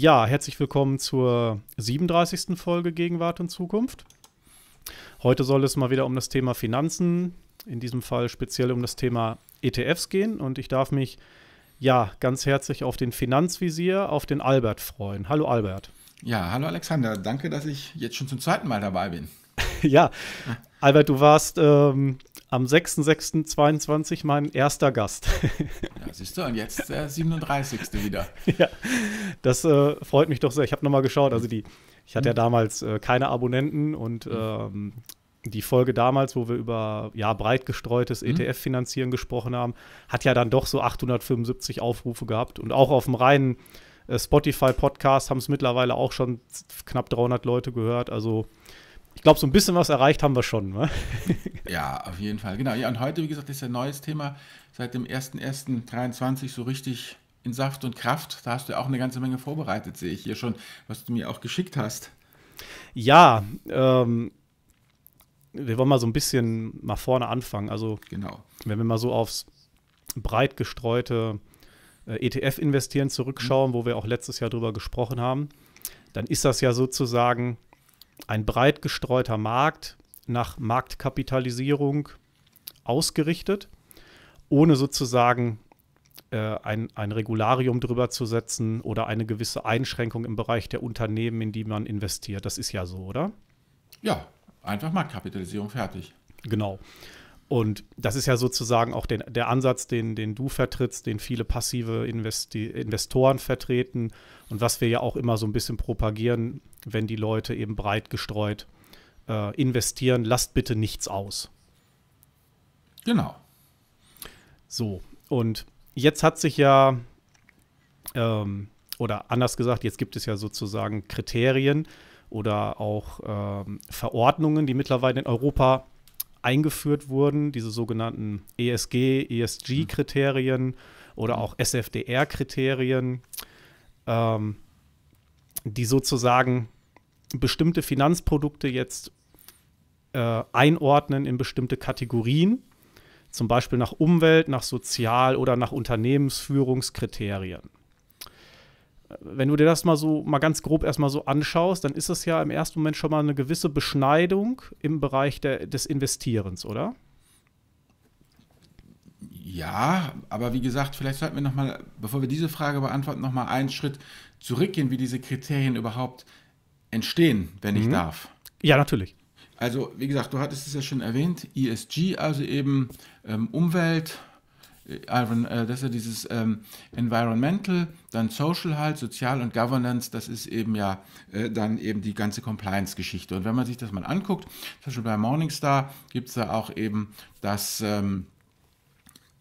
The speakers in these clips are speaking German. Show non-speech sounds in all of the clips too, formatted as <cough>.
Ja, herzlich willkommen zur 37. Folge Gegenwart und Zukunft. Heute soll es mal wieder um das Thema Finanzen, in diesem Fall speziell um das Thema ETFs gehen und ich darf mich ja ganz herzlich auf den Finanzvisier, auf den Albert freuen. Hallo Albert. Ja, hallo Alexander, danke, dass ich jetzt schon zum zweiten Mal dabei bin. <laughs> ja, Albert, du warst ähm, am 6.6.22 mein erster Gast. ja, siehst du, und jetzt der 37. wieder. <laughs> Ja, das äh, freut mich doch sehr. Ich habe nochmal geschaut, also die, ich hatte ja mhm. damals äh, keine Abonnenten und mhm. ähm, die Folge damals, wo wir über ja, breit gestreutes mhm. ETF-Finanzieren gesprochen haben, hat ja dann doch so 875 Aufrufe gehabt und auch auf dem reinen äh, Spotify-Podcast haben es mittlerweile auch schon knapp 300 Leute gehört, also ich glaube, so ein bisschen was erreicht haben wir schon. Ne? <laughs> ja, auf jeden Fall. Genau. Ja, und heute, wie gesagt, ist ein neues Thema seit dem 01.01.23 so richtig in Saft und Kraft. Da hast du ja auch eine ganze Menge vorbereitet, sehe ich hier schon, was du mir auch geschickt hast. Ja, ähm, wir wollen mal so ein bisschen mal vorne anfangen. Also, genau. wenn wir mal so aufs breit gestreute äh, ETF-Investieren zurückschauen, mhm. wo wir auch letztes Jahr drüber gesprochen haben, dann ist das ja sozusagen ein breit gestreuter Markt nach Marktkapitalisierung ausgerichtet, ohne sozusagen äh, ein, ein Regularium drüber zu setzen oder eine gewisse Einschränkung im Bereich der Unternehmen, in die man investiert. Das ist ja so, oder? Ja, einfach Marktkapitalisierung fertig. Genau. Und das ist ja sozusagen auch den, der Ansatz, den, den du vertrittst, den viele passive Investi Investoren vertreten und was wir ja auch immer so ein bisschen propagieren, wenn die Leute eben breit gestreut äh, investieren, lasst bitte nichts aus. Genau. So, und jetzt hat sich ja, ähm, oder anders gesagt, jetzt gibt es ja sozusagen Kriterien oder auch ähm, Verordnungen, die mittlerweile in Europa eingeführt wurden, diese sogenannten ESG, ESG-Kriterien oder mhm. auch SFDR-Kriterien, ähm, die sozusagen bestimmte Finanzprodukte jetzt äh, einordnen in bestimmte Kategorien, zum Beispiel nach Umwelt, nach Sozial- oder nach Unternehmensführungskriterien wenn du dir das mal so mal ganz grob erstmal so anschaust, dann ist das ja im ersten Moment schon mal eine gewisse Beschneidung im Bereich der, des Investierens, oder? Ja, aber wie gesagt, vielleicht sollten wir nochmal, bevor wir diese Frage beantworten, nochmal einen Schritt zurückgehen, wie diese Kriterien überhaupt entstehen, wenn mhm. ich darf. Ja, natürlich. Also, wie gesagt, du hattest es ja schon erwähnt, ESG, also eben ähm, Umwelt, äh, äh, das ist ja dieses ähm, Environmental, dann Social halt, Sozial und Governance, das ist eben ja äh, dann eben die ganze Compliance-Geschichte. Und wenn man sich das mal anguckt, zum Beispiel bei Morningstar gibt es da auch eben das ähm,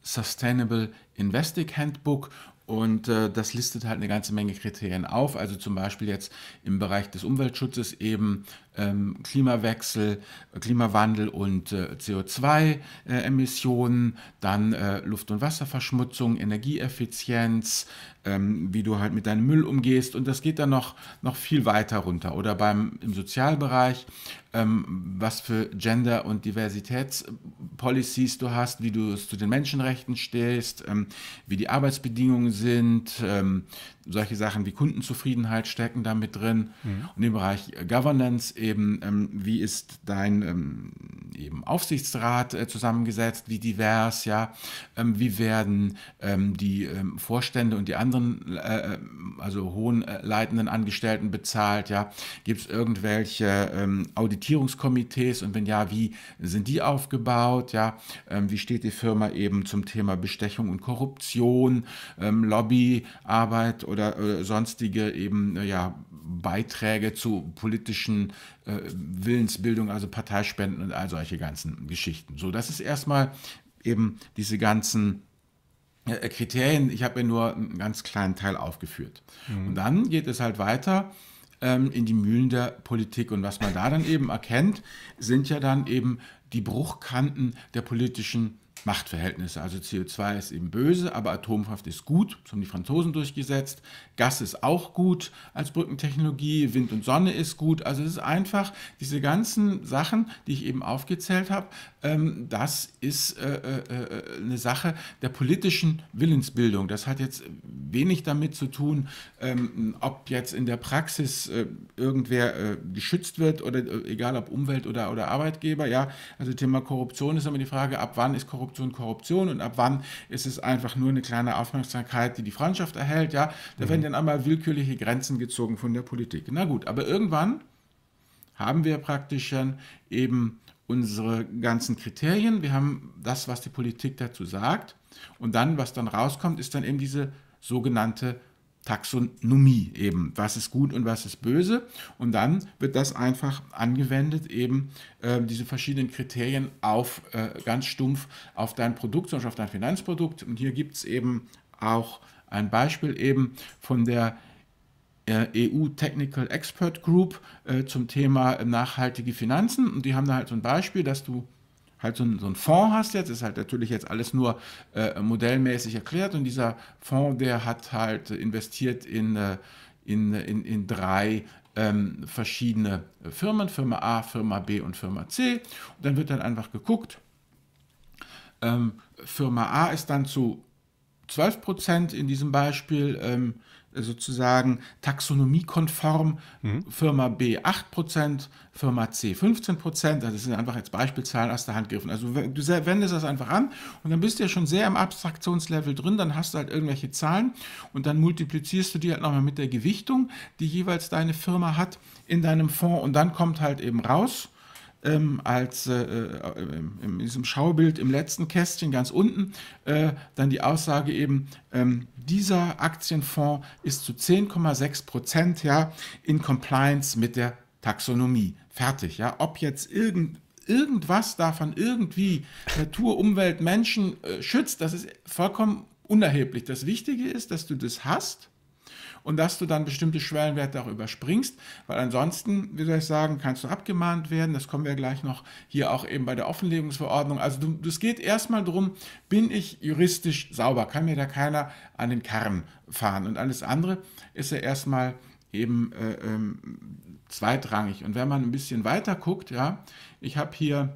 Sustainable Investing Handbook und äh, das listet halt eine ganze Menge Kriterien auf, also zum Beispiel jetzt im Bereich des Umweltschutzes eben ähm, Klimawechsel, Klimawandel und äh, CO2-Emissionen, äh, dann äh, Luft- und Wasserverschmutzung, Energieeffizienz, ähm, wie du halt mit deinem Müll umgehst. Und das geht dann noch, noch viel weiter runter. Oder beim, im Sozialbereich, ähm, was für Gender- und Diversitätspolicies du hast, wie du zu den Menschenrechten stehst, ähm, wie die Arbeitsbedingungen sind, ähm, solche Sachen wie Kundenzufriedenheit stecken da mit drin. Mhm. Und im Bereich äh, Governance eben, ähm, wie ist dein ähm, eben Aufsichtsrat äh, zusammengesetzt, wie divers, ja, ähm, wie werden ähm, die ähm, Vorstände und die anderen, äh, ähm, also hohen äh, leitenden Angestellten bezahlt, ja, gibt es irgendwelche Auditierungskomitees und wenn ja, wie sind die aufgebaut, ja, wie steht die Firma eben zum Thema Bestechung und Korruption, Lobbyarbeit oder oder äh, sonstige eben äh, ja, Beiträge zu politischen äh, Willensbildung, also Parteispenden und all solche ganzen Geschichten. So, das ist erstmal eben diese ganzen äh, Kriterien. Ich habe mir nur einen ganz kleinen Teil aufgeführt. Mhm. Und dann geht es halt weiter ähm, in die Mühlen der Politik. Und was man da dann eben erkennt, sind ja dann eben die Bruchkanten der politischen Machtverhältnisse. Also CO2 ist eben böse, aber Atomkraft ist gut. Das haben die Franzosen durchgesetzt. Gas ist auch gut als Brückentechnologie. Wind und Sonne ist gut. Also es ist einfach diese ganzen Sachen, die ich eben aufgezählt habe, ähm, das ist äh, äh, äh eine Sache der politischen Willensbildung. Das hat jetzt wenig damit zu tun, ähm, ob jetzt in der Praxis äh, irgendwer äh, geschützt wird oder äh, egal ob Umwelt oder, oder Arbeitgeber. Ja, also Thema Korruption ist immer die Frage, ab wann ist Korruption Korruption Korruption und ab wann ist es einfach nur eine kleine Aufmerksamkeit, die die Freundschaft erhält. Ja, da mhm. werden dann einmal willkürliche Grenzen gezogen von der Politik. Na gut, aber irgendwann haben wir praktisch dann eben unsere ganzen Kriterien, wir haben das, was die Politik dazu sagt und dann, was dann rauskommt, ist dann eben diese sogenannte Taxonomie eben, was ist gut und was ist böse. Und dann wird das einfach angewendet, eben äh, diese verschiedenen Kriterien auf äh, ganz stumpf auf dein Produkt, zum Beispiel auf dein Finanzprodukt. Und hier gibt es eben auch ein Beispiel eben von der äh, EU Technical Expert Group äh, zum Thema nachhaltige Finanzen. Und die haben da halt so ein Beispiel, dass du halt so, ein, so einen Fonds hast jetzt, ist halt natürlich jetzt alles nur äh, modellmäßig erklärt und dieser Fonds, der hat halt investiert in, äh, in, in, in drei ähm, verschiedene Firmen, Firma A, Firma B und Firma C. Und dann wird dann einfach geguckt, ähm, Firma A ist dann zu 12% in diesem Beispiel ähm, sozusagen taxonomiekonform, mhm. Firma B 8%, Firma C 15%, also das sind einfach jetzt Beispielzahlen aus der Hand gegriffen. Also du wendest das einfach an und dann bist du ja schon sehr im Abstraktionslevel drin, dann hast du halt irgendwelche Zahlen und dann multiplizierst du die halt nochmal mit der Gewichtung, die jeweils deine Firma hat in deinem Fonds und dann kommt halt eben raus, ähm, als äh, äh in diesem Schaubild im letzten Kästchen ganz unten äh, dann die Aussage eben, ähm, dieser Aktienfonds ist zu 10,6 Prozent ja, in Compliance mit der Taxonomie. Fertig. Ja. Ob jetzt irgend, irgendwas davon irgendwie äh, Natur, Umwelt, Menschen äh, schützt, das ist vollkommen unerheblich. Das Wichtige ist, dass du das hast und dass du dann bestimmte Schwellenwerte auch überspringst, weil ansonsten, wie soll ich sagen, kannst du abgemahnt werden. Das kommen wir gleich noch hier auch eben bei der Offenlegungsverordnung. Also es geht erstmal darum, bin ich juristisch sauber, kann mir da keiner an den Karren fahren. Und alles andere ist ja erstmal eben äh, ähm, zweitrangig. Und wenn man ein bisschen weiter guckt, ja, ich habe hier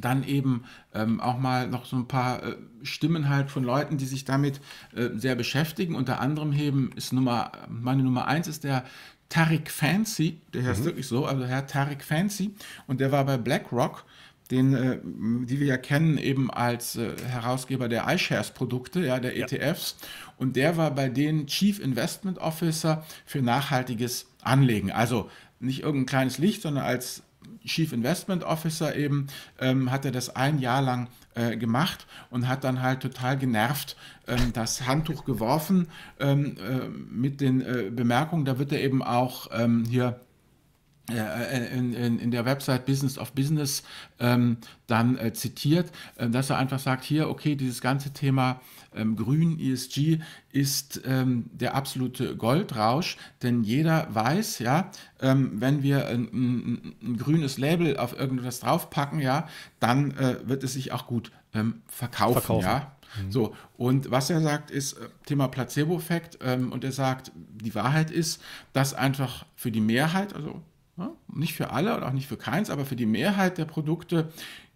dann eben ähm, auch mal noch so ein paar äh, Stimmen halt von Leuten, die sich damit äh, sehr beschäftigen. Unter anderem eben ist Nummer, meine Nummer eins ist der Tarek Fancy, der heißt mhm. wirklich so, also Herr Tarek Fancy, und der war bei BlackRock, den, äh, die wir ja kennen, eben als äh, Herausgeber der iShares-Produkte, ja, der ja. ETFs, und der war bei denen Chief Investment Officer für nachhaltiges Anlegen. Also nicht irgendein kleines Licht, sondern als Chief Investment Officer eben, ähm, hat er das ein Jahr lang äh, gemacht und hat dann halt total genervt ähm, das Handtuch geworfen ähm, äh, mit den äh, Bemerkungen, da wird er eben auch ähm, hier äh, äh, in, in, in, der Website Business of Business ähm, dann äh, zitiert, äh, dass er einfach sagt, hier, okay, dieses ganze Thema ähm, Grün, ESG ist ähm, der absolute Goldrausch, denn jeder weiß, ja, ähm, wenn wir ein, ein, ein, grünes Label auf irgendwas draufpacken, ja, dann äh, wird es sich auch gut ähm, verkaufen, verkaufen, ja. Mhm. So, und was er sagt, ist äh, Thema Placebo-Effekt. Ähm, und er sagt, die Wahrheit ist, dass einfach für die Mehrheit, also nicht für alle und auch nicht für keins, aber für die Mehrheit der Produkte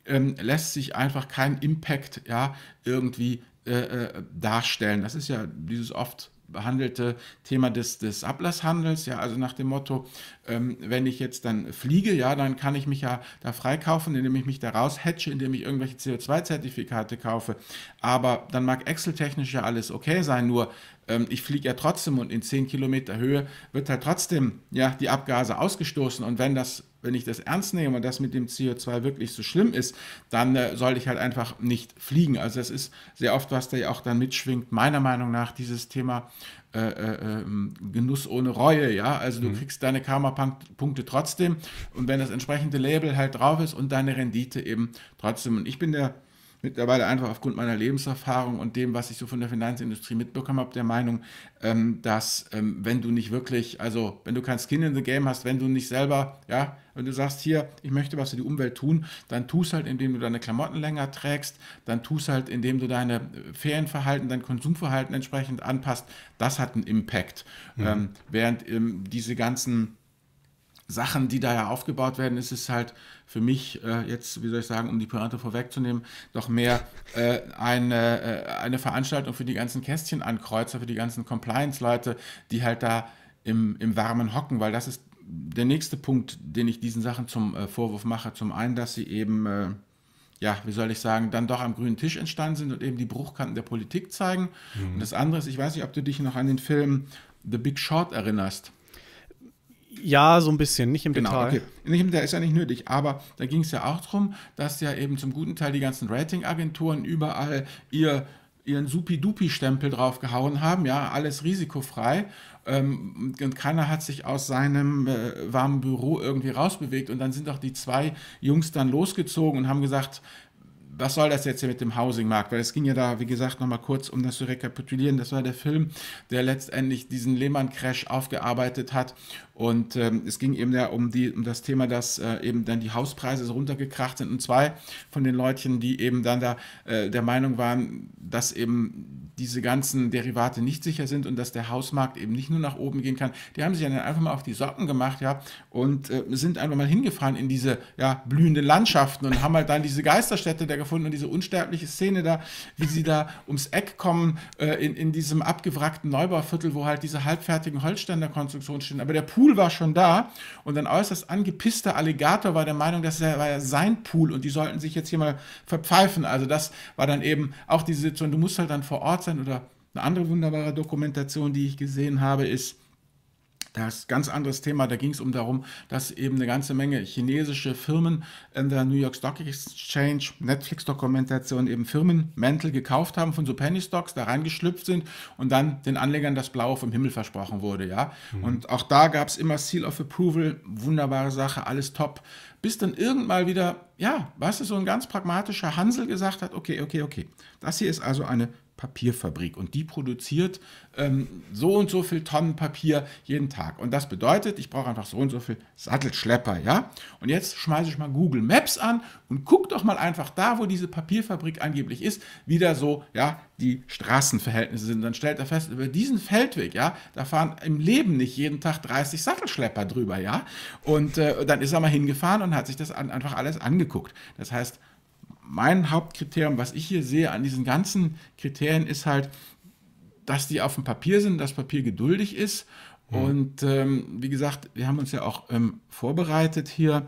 ähm, lässt sich einfach kein Impact ja, irgendwie äh, äh, darstellen. Das ist ja dieses oft behandelte Thema des, des Ablasshandels, ja, also nach dem Motto, ähm, wenn ich jetzt dann fliege, ja, dann kann ich mich ja da freikaufen, indem ich mich da raushatche, indem ich irgendwelche CO2-Zertifikate kaufe. Aber dann mag Excel-technisch ja alles okay sein, nur ähm, ich fliege ja trotzdem und in 10 Kilometer Höhe wird halt trotzdem ja, die Abgase ausgestoßen. Und wenn das wenn ich das ernst nehme und das mit dem CO2 wirklich so schlimm ist, dann äh, sollte ich halt einfach nicht fliegen. Also das ist sehr oft, was da ja auch dann mitschwingt, meiner Meinung nach, dieses Thema äh, äh, ähm, Genuss ohne Reue, ja. Also du mhm. kriegst deine Karma-Punkte trotzdem und wenn das entsprechende Label halt drauf ist und deine Rendite eben trotzdem. Und ich bin der mittlerweile einfach aufgrund meiner Lebenserfahrung und dem, was ich so von der Finanzindustrie mitbekommen habe, der Meinung, ähm, dass ähm, wenn du nicht wirklich, also wenn du kein Skin in the Game hast, wenn du nicht selber, ja, wenn du sagst, hier, ich möchte was für die Umwelt tun, dann tust halt, indem du deine Klamotten länger trägst, dann tust halt, indem du deine äh, Ferienverhalten, dein Konsumverhalten entsprechend anpasst. Das hat einen Impact. Mhm. Ähm, während ähm, diese ganzen Sachen, die da ja aufgebaut werden, ist es halt, für mich äh, jetzt, wie soll ich sagen, um die Pointe vorwegzunehmen, doch mehr äh, eine, äh, eine Veranstaltung für die ganzen Kästchenankreuzer, für die ganzen Compliance-Leute, die halt da im, im Warmen hocken, weil das ist der nächste Punkt, den ich diesen Sachen zum äh, Vorwurf mache. Zum einen, dass sie eben äh, ja, wie soll ich sagen, dann doch am grünen Tisch entstanden sind und eben die Bruchkanten der Politik zeigen. Mhm. Und das andere ist, ich weiß nicht, ob du dich noch an den Film The Big Short erinnerst. Ja, so ein bisschen, nicht im genau, Detail. Okay. Nicht im Detail ist ja nicht nötig, aber da ging es ja auch darum, dass ja eben zum guten Teil die ganzen Ratingagenturen überall ihr ihren Supi-Dupi-Stempel draufgehauen haben, ja, alles risikofrei. Ähm, und keiner hat sich aus seinem äh, warmen Büro irgendwie rausbewegt. Und dann sind auch die zwei Jungs dann losgezogen und haben gesagt, was soll das jetzt hier mit dem Housing-Markt? Weil es ging ja da, wie gesagt, nochmal kurz, um das zu rekapitulieren. Das war der Film, der letztendlich diesen Lehman-Crash aufgearbeitet hat und ähm, es ging eben ja um, die, um das Thema, dass äh, eben dann die Hauspreise so runtergekracht sind. Und zwei von den Leutchen, die eben dann da äh, der Meinung waren, dass eben diese ganzen Derivate nicht sicher sind und dass der Hausmarkt eben nicht nur nach oben gehen kann, die haben sich dann einfach mal auf die Socken gemacht, ja, und äh, sind einfach mal hingefahren in diese ja, blühenden Landschaften und haben halt dann diese Geisterstädte da gefunden und diese unsterbliche Szene da, wie sie da ums Eck kommen äh, in, in diesem abgewrackten Neubauviertel, wo halt diese halbfertigen Holzständerkonstruktionen stehen. Aber der Pool Pool war schon da und ein äußerst angepisster Alligator war der Meinung, das war ja sein Pool und die sollten sich jetzt hier mal verpfeifen. Also das war dann eben auch die Situation, du musst halt dann vor Ort sein oder eine andere wunderbare Dokumentation, die ich gesehen habe, ist, das ganz anderes Thema, da ging es um darum, dass eben eine ganze Menge chinesische Firmen in der New York Stock Exchange, Netflix-Dokumentation, eben Firmenmäntel gekauft haben von so Penny-Stocks, da reingeschlüpft sind und dann den Anlegern das Blaue vom Himmel versprochen wurde, ja. Mhm. Und auch da gab es immer Seal of Approval, wunderbare Sache, alles top. Bis dann irgendwann wieder, ja, was ist so ein ganz pragmatischer Hansel gesagt hat, okay, okay, okay, das hier ist also eine Papierfabrik und die produziert ähm, so und so viel Tonnen Papier jeden Tag. Und das bedeutet, ich brauche einfach so und so viel Sattelschlepper, ja? Und jetzt schmeiße ich mal Google Maps an und guck doch mal einfach da, wo diese Papierfabrik angeblich ist, wieder so, ja, die Straßenverhältnisse sind. Dann stellt er fest, über diesen Feldweg, ja, da fahren im Leben nicht jeden Tag 30 Sattelschlepper drüber, ja? Und äh, dann ist er mal hingefahren und hat sich das an, einfach alles angeguckt. Das heißt, mein Hauptkriterium, was ich hier sehe an diesen ganzen Kriterien, ist halt, dass die auf dem Papier sind, dass Papier geduldig ist. Mhm. Und ähm, wie gesagt, wir haben uns ja auch ähm, vorbereitet hier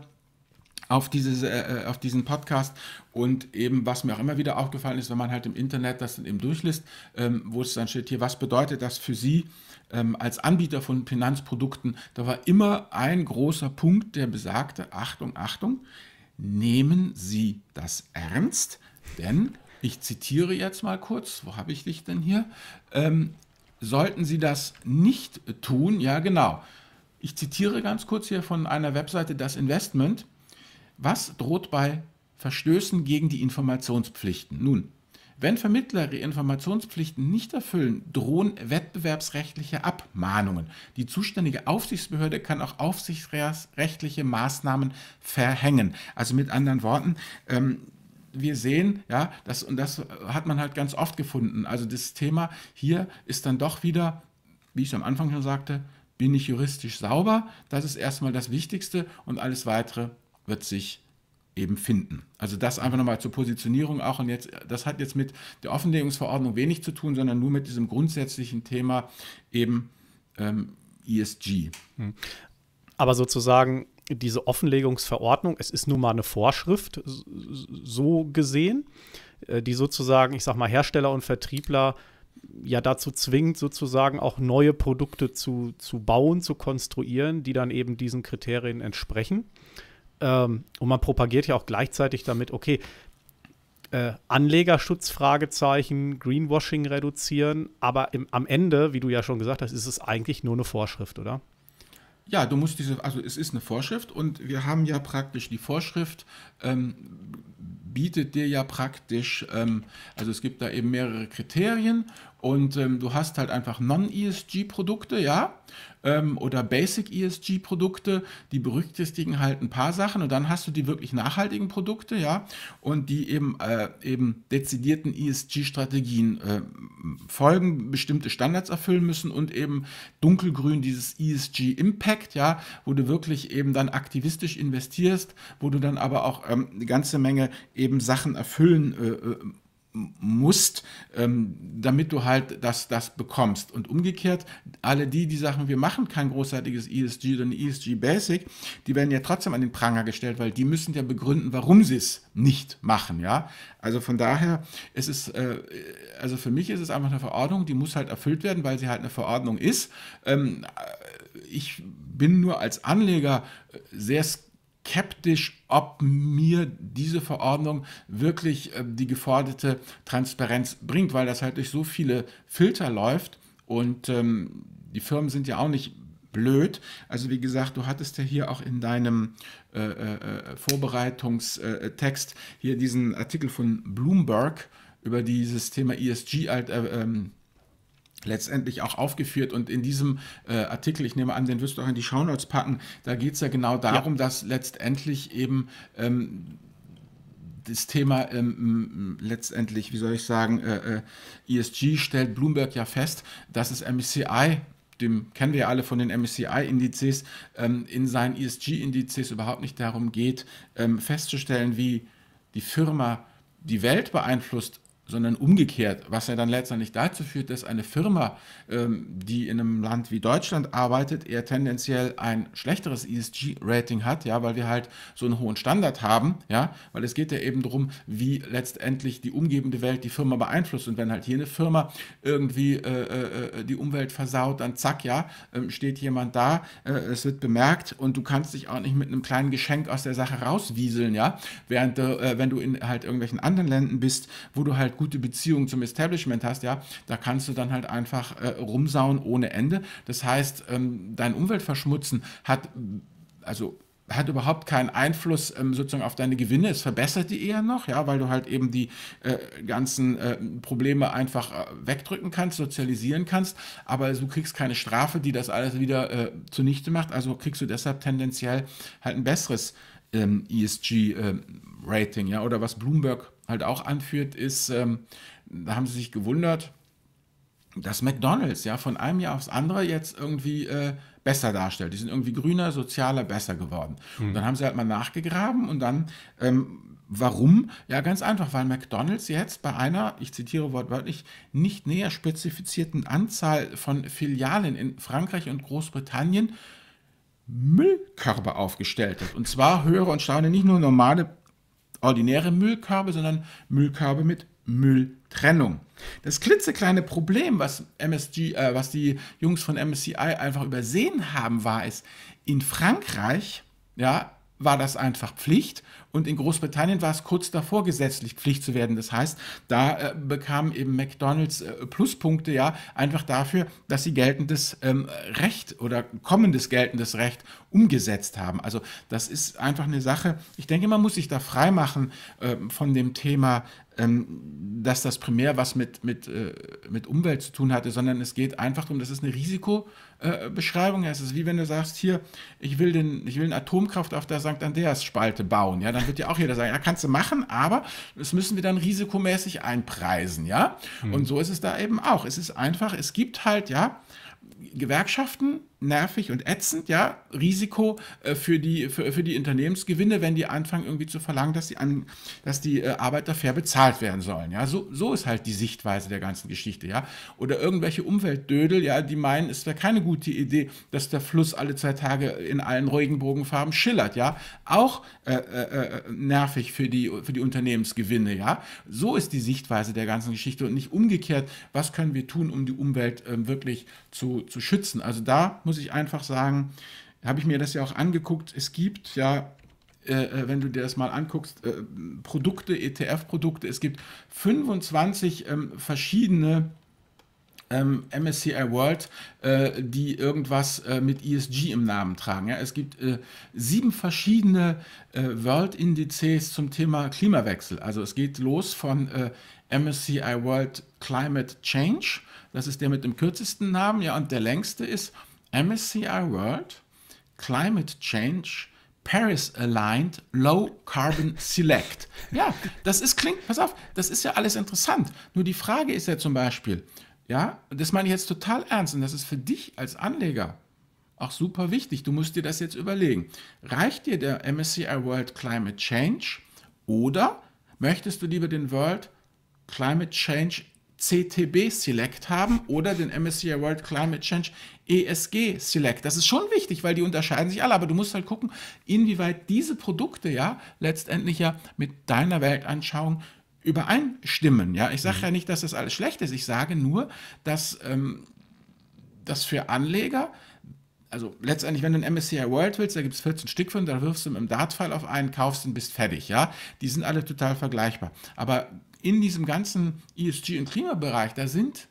auf, dieses, äh, äh, auf diesen Podcast und eben, was mir auch immer wieder aufgefallen ist, wenn man halt im Internet das dann eben durchliest, ähm, wo es dann steht, hier, was bedeutet das für Sie ähm, als Anbieter von Finanzprodukten? Da war immer ein großer Punkt, der besagte, Achtung, Achtung, nehmen Sie das ernst, denn ich zitiere jetzt mal kurz, wo habe ich dich denn hier? Ähm, sollten Sie das nicht tun, ja genau. Ich zitiere ganz kurz hier von einer Webseite das Investment. Was droht bei Verstößen gegen die Informationspflichten? Nun, wenn Vermittler ihre Informationspflichten nicht erfüllen, drohen wettbewerbsrechtliche Abmahnungen. Die zuständige Aufsichtsbehörde kann auch aufsichtsrechtliche Maßnahmen verhängen. Also mit anderen Worten, ähm, wir sehen, ja, das, und das hat man halt ganz oft gefunden. Also das Thema hier ist dann doch wieder, wie ich es am Anfang schon sagte, bin ich juristisch sauber? Das ist erstmal das Wichtigste und alles weitere wird sich verändern eben finden. Also das mhm. einfach nochmal zur Positionierung auch. Und jetzt, das hat jetzt mit der Offenlegungsverordnung wenig zu tun, sondern nur mit diesem grundsätzlichen Thema eben ähm, ESG. Mhm. Aber sozusagen diese Offenlegungsverordnung, es ist nun mal eine Vorschrift, so gesehen, äh, die sozusagen, ich sag mal, Hersteller und Vertriebler ja dazu zwingt, sozusagen auch neue Produkte zu, zu bauen, zu konstruieren, die dann eben diesen Kriterien entsprechen. Ähm, und man propagiert ja auch gleichzeitig damit, okay, äh, Anlegerschutz, Greenwashing reduzieren, aber im, am Ende, wie du ja schon gesagt hast, ist es eigentlich nur eine Vorschrift, oder? Ja, du musst diese, also es ist eine Vorschrift und wir haben ja praktisch die Vorschrift ähm, bietet dir ja praktisch, ähm, also es gibt da eben mehrere Kriterien und ähm, du hast halt einfach Non-ESG-Produkte, ja, ähm, oder Basic-ESG-Produkte, die berücksichtigen halt ein paar Sachen. Und dann hast du die wirklich nachhaltigen Produkte, ja, und die eben, äh, eben dezidierten ESG-Strategien äh, folgen, bestimmte Standards erfüllen müssen und eben dunkelgrün dieses ESG-Impact, ja, wo du wirklich eben dann aktivistisch investierst, wo du dann aber auch ähm, eine ganze Menge eben Sachen erfüllen äh, äh musst, ähm, damit du halt das, das bekommst. Und umgekehrt, alle die, die sagen, wir machen kein großartiges ESG oder ein ESG Basic, die werden ja trotzdem an den Pranger gestellt, weil die müssen ja begründen, warum sie es nicht machen. Ja? Also von daher, es ist, äh, also für mich ist es einfach eine Verordnung, die muss halt erfüllt werden, weil sie halt eine Verordnung ist. Ähm, ich bin nur als Anleger äh, sehr skeptisch skeptisch, ob mir diese Verordnung wirklich äh, die geforderte Transparenz bringt, weil das halt durch so viele Filter läuft und ähm, die Firmen sind ja auch nicht blöd. Also wie gesagt, du hattest ja hier auch in deinem äh, äh, äh Vorbereitungstext äh, äh, hier diesen Artikel von Bloomberg über dieses Thema ESG halt, ähm, letztendlich auch aufgeführt. Und in diesem äh, Artikel, ich nehme an, den wirst du auch in die Shownotes packen, da geht es ja genau darum, ja. dass letztendlich eben ähm, das Thema ähm, letztendlich, wie soll ich sagen, äh, äh, ESG stellt Bloomberg ja fest, dass es MSCI dem kennen wir ja alle von den MSCI-Indizes, ähm, in seinen ESG-Indizes überhaupt nicht darum geht, ähm, festzustellen, wie die Firma die Welt beeinflusst, sondern umgekehrt, was ja dann letztendlich dazu führt, dass eine Firma, ähm, die in einem Land wie Deutschland arbeitet, eher tendenziell ein schlechteres ESG-Rating hat, ja, weil wir halt so einen hohen Standard haben, ja, weil es geht ja eben darum, wie letztendlich die umgebende Welt die Firma beeinflusst und wenn halt hier eine Firma irgendwie äh, äh, äh die Umwelt versaut, dann zack, ja, äh, steht jemand da, äh, es wird bemerkt und du kannst dich auch nicht mit einem kleinen Geschenk aus der Sache rauswieseln, ja, während äh, wenn du in halt irgendwelchen anderen Ländern bist, wo du halt gute Beziehung zum Establishment hast, ja, da kannst du dann halt einfach äh, rumsauen ohne Ende. Das heißt, ähm, dein Umweltverschmutzen hat, also hat überhaupt keinen Einfluss ähm, sozusagen auf deine Gewinne. Es verbessert die eher noch, ja, weil du halt eben die äh, ganzen äh, Probleme einfach äh, wegdrücken kannst, sozialisieren kannst, aber du kriegst keine Strafe, die das alles wieder äh, zunichte macht. Also kriegst du deshalb tendenziell halt ein besseres ähm, ESG-Rating, ähm, ja, oder was Bloomberg halt auch anführt, ist, ähm, da haben sie sich gewundert, dass McDonald's ja von einem Jahr aufs andere jetzt irgendwie äh, besser darstellt. Die sind irgendwie grüner, sozialer, besser geworden. Hm. Und dann haben sie halt mal nachgegraben und dann ähm, Warum? Ja, ganz einfach, weil McDonald's jetzt bei einer, ich zitiere wortwörtlich, nicht näher spezifizierten Anzahl von Filialen in Frankreich und Großbritannien Müllkörbe aufgestellt hat. Und zwar höre und staune nicht nur normale ordinäre Müllkörbe, sondern Müllkörbe mit Mülltrennung. Das klitzekleine Problem, was MSG, äh, was die Jungs von MSCI einfach übersehen haben, war es in Frankreich, ja, war das einfach Pflicht und in Großbritannien war es kurz davor, gesetzlich Pflicht zu werden. Das heißt, da äh, bekamen eben McDonalds äh, Pluspunkte ja einfach dafür, dass sie geltendes ähm, Recht oder kommendes geltendes Recht umgesetzt haben. Also das ist einfach eine Sache. Ich denke, man muss sich da freimachen äh, von dem Thema ähm, dass das primär was mit, mit, äh, mit Umwelt zu tun hatte, sondern es geht einfach darum, das ist eine Risikobeschreibung. Äh, es ist wie wenn du sagst, hier, ich will, den, ich will ein Atomkraftwerk auf der St. Andreas-Spalte bauen. Ja, dann wird ja auch jeder sagen, ja, kannst du machen, aber das müssen wir dann risikomäßig einpreisen, ja. Mhm. Und so ist es da eben auch. Es ist einfach, es gibt halt, ja, Gewerkschaften, nervig und ätzend, ja, Risiko äh, für, die, für, für, die Unternehmensgewinne, wenn die anfangen irgendwie zu verlangen, dass die, an, dass die äh, Arbeiter fair bezahlt werden sollen, ja, so, so ist halt die Sichtweise der ganzen Geschichte, ja, oder irgendwelche Umweltdödel, ja, die meinen, es wäre keine gute Idee, dass der Fluss alle zwei Tage in allen Regenbogenfarben schillert, ja, auch äh, äh, äh nervig für die, für die Unternehmensgewinne, ja, so ist die Sichtweise der ganzen Geschichte und nicht umgekehrt, was können wir tun, um die Umwelt ähm, wirklich zu, zu schützen, also da muss ich einfach sagen, habe ich mir das ja auch angeguckt. Es gibt ja, äh, äh wenn du dir das mal anguckst, äh, Produkte, ETF-Produkte. Es gibt 25 ähm, verschiedene ähm, MSCI World, äh, die irgendwas äh, mit ESG im Namen tragen. Ja? Es gibt äh, sieben verschiedene äh, World Indizes zum Thema Klimawechsel. Also es geht los von äh, MSCI World Climate Change. Das ist der mit dem kürzesten Namen, ja, und der längste ist MSCI World, Climate Change, Paris Aligned Low Carbon Select. <laughs> Ja, das ist klingt, pass auf, das ist ja alles interessant. Nur die Frage ist ja zum Beispiel, ja, das meine ich jetzt total ernst und das ist für dich als Anleger auch super wichtig. Du musst dir das jetzt überlegen. Reicht dir der MSCI World Climate Change oder möchtest du lieber den World Climate Change CTB Select haben oder den MSCI World Climate Change ESG Select. Das ist schon wichtig, weil die unterscheiden sich alle, aber du musst halt gucken, inwieweit diese Produkte ja letztendlich ja mit deiner Weltanschauung übereinstimmen. Ja, ich sage mhm. ja nicht, dass das alles schlecht ist. Ich sage nur, dass ähm, das für Anleger also letztendlich, wenn du ein MSCI World willst, da gibt es 14 Stück von, da wirfst du im Dart-File auf einen, kaufst und bist fertig, ja. Die sind alle total vergleichbar. Aber in diesem ganzen ESG- und Klimabereich, da sind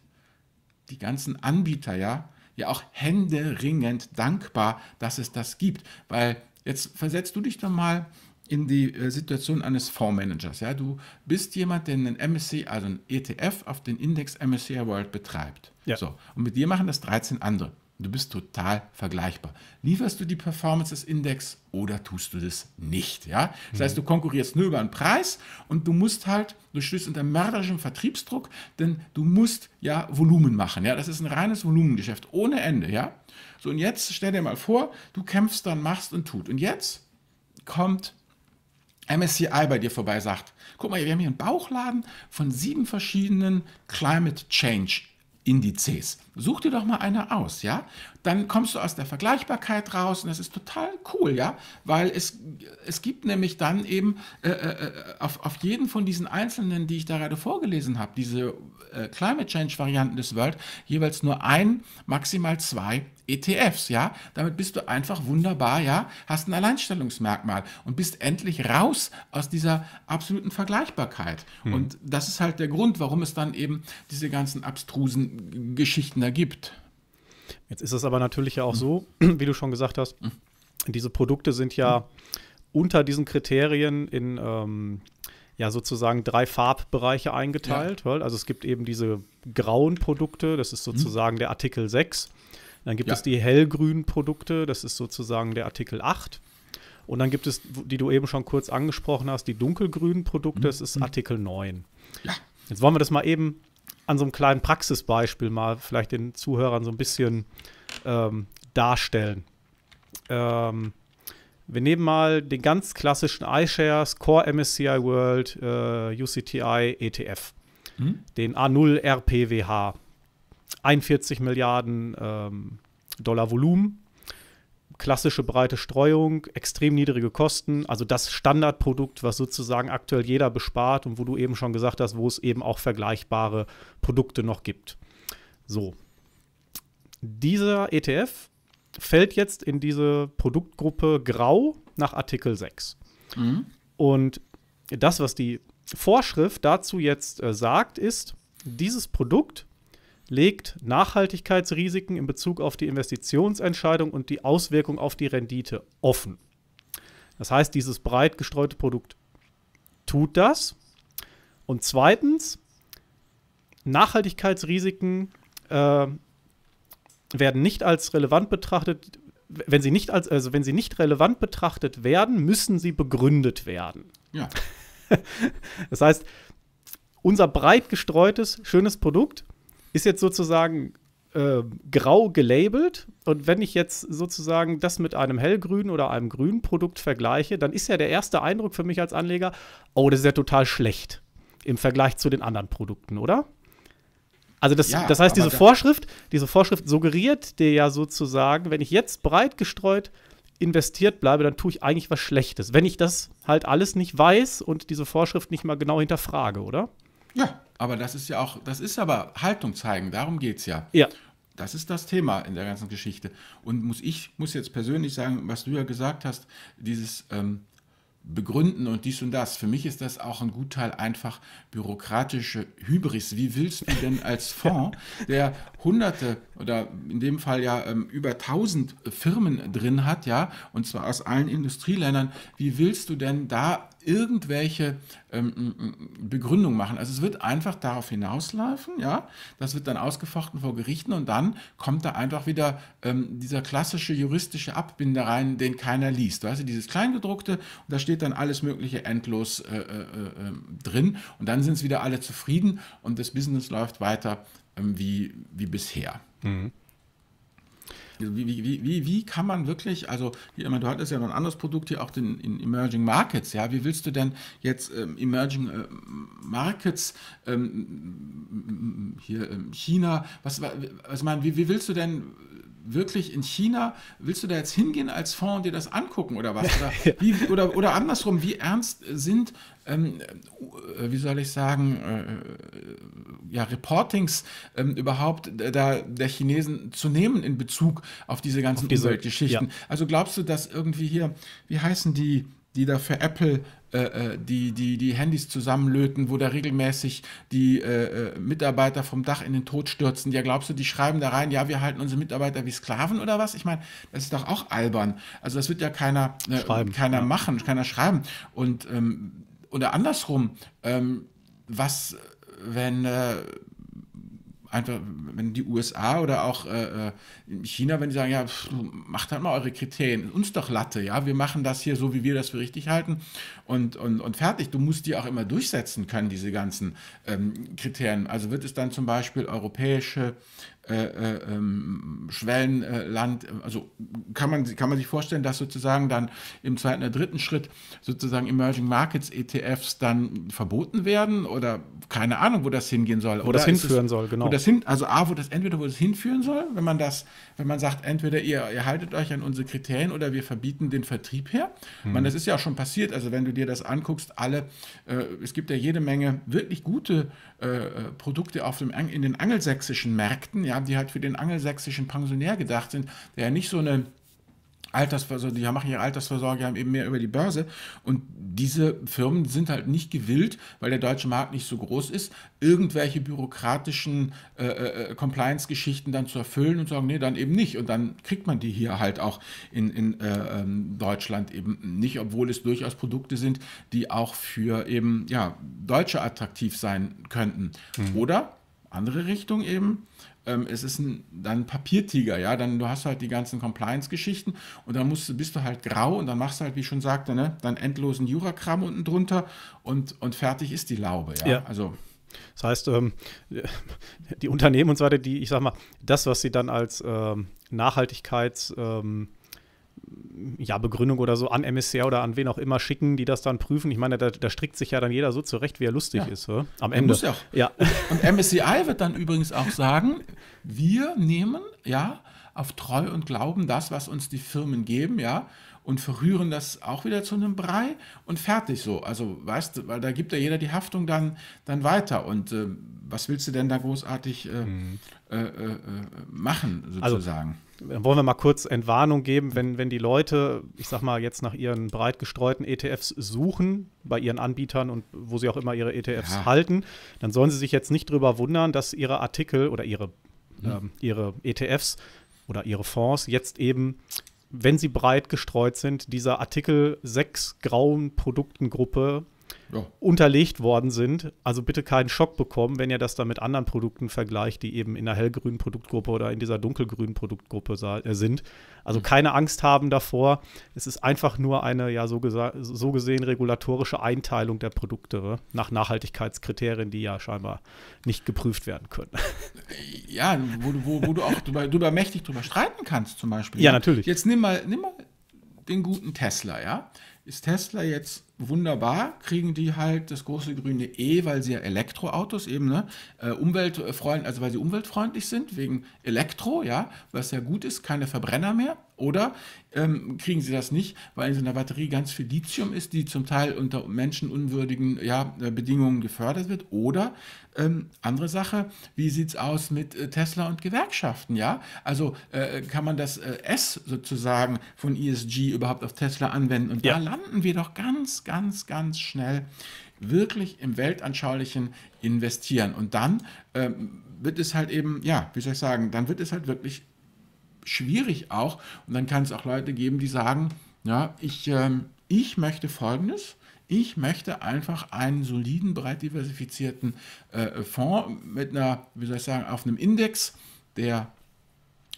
die ganzen Anbieter, ja, ja auch händeringend dankbar, dass es das gibt. Weil jetzt versetzt du dich doch mal in die äh, Situation eines Fondsmanagers. Ja? Du bist jemand, der einen MSC, also einen ETF auf den Index MSCI World betreibt. Ja. So. Und mit dir machen das 13 andere. Du bist total vergleichbar. Lieferst du die Performance des Index oder tust du das nicht? Ja? Das mhm. heißt, du mhm. konkurrierst nur über den Preis und du musst halt, du stehst unter mörderischem Vertriebsdruck, denn du musst ja Volumen machen. Ja? Das ist ein reines Volumengeschäft ohne Ende. Ja? So, und jetzt stell dir mal vor, du kämpfst dann, machst und tut. Und jetzt kommt MSCI bei dir vorbei sagt, guck mal, wir haben hier einen Bauchladen von sieben verschiedenen Climate Change Indizes. Such dir doch mal eine aus, ja? Dann kommst du aus der Vergleichbarkeit raus und das ist total cool, ja? Weil es, es gibt nämlich dann eben äh, äh, äh auf, auf jeden von diesen einzelnen, die ich da gerade vorgelesen habe, diese äh, Climate Change Varianten des World, jeweils nur ein, maximal zwei ETFs, ja. Damit bist du einfach wunderbar, ja, hast ein Alleinstellungsmerkmal und bist endlich raus aus dieser absoluten Vergleichbarkeit. Hm. Und das ist halt der Grund, warum es dann eben diese ganzen abstrusen Geschichten da gibt. Jetzt ist es aber natürlich ja auch hm. so, wie du schon gesagt hast, hm. diese Produkte sind ja hm. unter diesen Kriterien in ähm, ja sozusagen drei Farbbereiche eingeteilt. Ja. Also es gibt eben diese grauen Produkte, das ist hm. sozusagen der Artikel 6. Dann gibt ja. es die hellgrünen Produkte, das ist sozusagen der Artikel 8. Und dann gibt es, die du eben schon kurz angesprochen hast, die dunkelgrünen Produkte, mhm. das ist mhm. Artikel 9. Ja. Jetzt wollen wir das mal eben an so einem kleinen Praxisbeispiel mal vielleicht den Zuhörern so ein bisschen ähm, darstellen. Ähm, wir nehmen mal den ganz klassischen iShares, Core MSCI World, äh, UCTI ETF, mhm. den A0 RPWH. 41 Milliarden ähm, Dollar Volumen, klassische breite Streuung, extrem niedrige Kosten, also das Standardprodukt, was sozusagen aktuell jeder bespart und wo du eben schon gesagt hast, wo es eben auch vergleichbare Produkte noch gibt. So. Dieser ETF fällt jetzt in diese Produktgruppe Grau nach Artikel 6. Mhm. Und das, was die Vorschrift dazu jetzt äh, sagt, ist, dieses Produkt legt Nachhaltigkeitsrisiken in Bezug auf die Investitionsentscheidung und die Auswirkung auf die Rendite offen. Das heißt, dieses breit gestreute Produkt tut das. Und zweitens, Nachhaltigkeitsrisiken äh, werden nicht als relevant betrachtet, wenn sie nicht als, also wenn sie nicht relevant betrachtet werden, müssen sie begründet werden. Ja. <laughs> das heißt, unser breit gestreutes, schönes Produkt ist jetzt sozusagen äh, grau gelabelt. Und wenn ich jetzt sozusagen das mit einem hellgrünen oder einem grünen Produkt vergleiche, dann ist ja der erste Eindruck für mich als Anleger, oh, das ist ja total schlecht im Vergleich zu den anderen Produkten, oder? Also das, ja, das heißt, diese Vorschrift, diese Vorschrift suggeriert dir ja sozusagen, wenn ich jetzt breit gestreut investiert bleibe, dann tue ich eigentlich was Schlechtes. Wenn ich das halt alles nicht weiß und diese Vorschrift nicht mal genau hinterfrage, oder? Ja, aber das ist ja auch, das ist aber Haltung zeigen, darum geht es ja. Ja. Das ist das Thema in der ganzen Geschichte. Und muss ich muss jetzt persönlich sagen, was du ja gesagt hast, dieses ähm, Begründen und dies und das. Für mich ist das auch ein Teil einfach bürokratische Hybris. Wie willst du denn als Fonds, der hunderte oder in dem Fall ja ähm, über tausend Firmen drin hat, ja, und zwar aus allen Industrieländern, wie willst du denn da irgendwelche ähm, Begründungen machen. Also es wird einfach darauf hinauslaufen, ja, das wird dann ausgefochten vor Gerichten und dann kommt da einfach wieder ähm, dieser klassische juristische Abbinder rein, den keiner liest. Du hast ja dieses Kleingedruckte und da steht dann alles Mögliche endlos äh, äh, äh ähm, drin und dann sind es wieder alle zufrieden und das Business läuft weiter äh, wie, wie bisher. Mhm. Wie, wie, wie, wie kann man wirklich, also meine, du hattest ja noch ein anderes Produkt hier, auch den, in Emerging Markets, ja, wie willst du denn jetzt ähm, Emerging äh, Markets, ähm, hier ähm, China, was, was, was man, wie, wie willst du denn wirklich in China, willst du da jetzt hingehen als Fonds und dir das angucken oder was? Oder, <laughs> wie, oder, oder andersrum, wie ernst sind, ähm, äh, wie soll ich sagen, äh, ja, Reportings ähm, überhaupt da, der Chinesen zu nehmen in Bezug auf diese ganzen Umweltgeschichten? Ja. Also glaubst du, dass irgendwie hier, wie heißen die, die da für Apple äh, äh, die, die, die Handys zusammenlöten, wo da regelmäßig die äh, äh, Mitarbeiter vom Dach in den Tod stürzen. Ja, glaubst du, die schreiben da rein, ja, wir halten unsere Mitarbeiter wie Sklaven oder was? Ich meine, das ist doch auch albern. Also das wird ja keiner, äh, keiner machen, keiner schreiben. Und ähm, oder andersrum, ähm, was, wenn äh, einfach, wenn die USA oder auch äh, äh, China, wenn die sagen, ja, pff, macht halt mal eure Kriterien, uns doch Latte, ja, wir machen das hier so, wie wir das für richtig halten und, und, und fertig. Du musst die auch immer durchsetzen können, diese ganzen ähm, Kriterien. Also wird es dann zum Beispiel europäische äh, äh, ähm, Schwellenland, äh, also kann man, kann man sich vorstellen, dass sozusagen dann im zweiten oder dritten Schritt sozusagen Emerging Markets ETFs dann verboten werden oder keine Ahnung, wo das hingehen soll. Wo oder das hinführen es, soll, genau. Wo das hin, also A, wo das entweder wo das hinführen soll, wenn man das, wenn man sagt, entweder ihr, ihr haltet euch an unsere Kriterien oder wir verbieten den Vertrieb her. Hm. Man, das ist ja auch schon passiert, also wenn du dir das anguckst, alle, äh, es gibt ja jede Menge wirklich gute äh, Produkte auf dem, in den angelsächsischen Märkten, ja, haben die halt für den angelsächsischen Pensionär gedacht sind, der ja nicht so eine Altersversorgung, die machen ihre Altersversorgung haben eben mehr über die Börse. Und diese Firmen sind halt nicht gewillt, weil der deutsche Markt nicht so groß ist, irgendwelche bürokratischen äh, äh, Compliance-Geschichten dann zu erfüllen und sagen, nee, dann eben nicht. Und dann kriegt man die hier halt auch in, in äh, ähm, Deutschland eben nicht, obwohl es durchaus Produkte sind, die auch für eben ja, Deutsche attraktiv sein könnten. Mhm. Oder andere Richtung eben ähm, es ist ein, dann Papiertiger, ja, dann du hast halt die ganzen Compliance-Geschichten und dann musst, bist du halt grau und dann machst du halt, wie ich schon sagte, ne, dann endlosen Jurakram unten drunter und, und fertig ist die Laube, ja. ja. Also. Das heißt, ähm, die Unternehmen und so weiter, die, ich sag mal, das, was sie dann als ähm, Nachhaltigkeits- ähm, ja, Begründung oder so an MSCR oder an wen auch immer schicken, die das dann prüfen. Ich meine, da, da strickt sich ja dann jeder so zurecht, wie er lustig ja. ist. Oder? Am Ende. Muss Ja, ja. <laughs> Und MSCI wird dann übrigens auch sagen, wir nehmen ja auf Treu und Glauben das, was uns die Firmen geben, ja, und verrühren das auch wieder zu einem Brei und fertig so. Also, weißt du, weil da gibt ja jeder die Haftung dann, dann weiter. Und äh, was willst du denn da großartig äh, mhm. äh, äh, äh machen, also, sozusagen? Also wollen wir mal kurz Entwarnung geben, wenn, wenn die Leute, ich sag mal, jetzt nach ihren breit gestreuten ETFs suchen, bei ihren Anbietern und wo sie auch immer ihre ETFs ja. halten, dann sollen sie sich jetzt nicht drüber wundern, dass ihre Artikel oder ihre, mhm. ähm, ihre ETFs oder ihre Fonds jetzt eben, wenn sie breit gestreut sind, dieser Artikel 6 grauen Produktengruppe ja. unterlegt worden sind. Also bitte keinen Schock bekommen, wenn ihr das dann mit anderen Produkten vergleicht, die eben in der hellgrünen Produktgruppe oder in dieser dunkelgrünen Produktgruppe äh, sind. Also mhm. keine Angst haben davor. Es ist einfach nur eine, ja, so, so gesehen regulatorische Einteilung der Produkte ne, nach Nachhaltigkeitskriterien, die ja scheinbar nicht geprüft werden können. Äh, ja, wo, wo, wo du auch drüber, drüber, mächtig drüber streiten kannst, zum Beispiel. Ja, natürlich. Jetzt nimm mal, nimm mal den guten Tesla, ja ist Tesla jetzt wunderbar, kriegen die halt das große grüne E, weil sie ja Elektroautos eben, ne, äh, umweltfreundlich, also weil sie umweltfreundlich sind, wegen Elektro, ja, was ja gut ist, keine Verbrenner mehr. Oder ähm, kriegen sie das nicht, weil in so einer Batterie ganz viel Lithium ist, die zum Teil unter menschenunwürdigen ja, äh, Bedingungen gefördert wird. Oder ähm, andere Sache, wie sieht es aus mit äh, Tesla und Gewerkschaften? Ja? Also äh, kann man das äh, S sozusagen von ESG überhaupt auf Tesla anwenden? Und ja. da landen wir doch ganz, ganz, ganz schnell wirklich im Weltanschaulichen investieren. Und dann ähm, wird es halt eben, ja, wie soll ich sagen, dann wird es halt wirklich schwierig auch. Und dann kann es auch Leute geben, die sagen, ja, ich, ähm, ich möchte Folgendes. Ich möchte einfach einen soliden, breit diversifizierten äh, Fonds mit einer, wie soll ich sagen, auf einem Index, der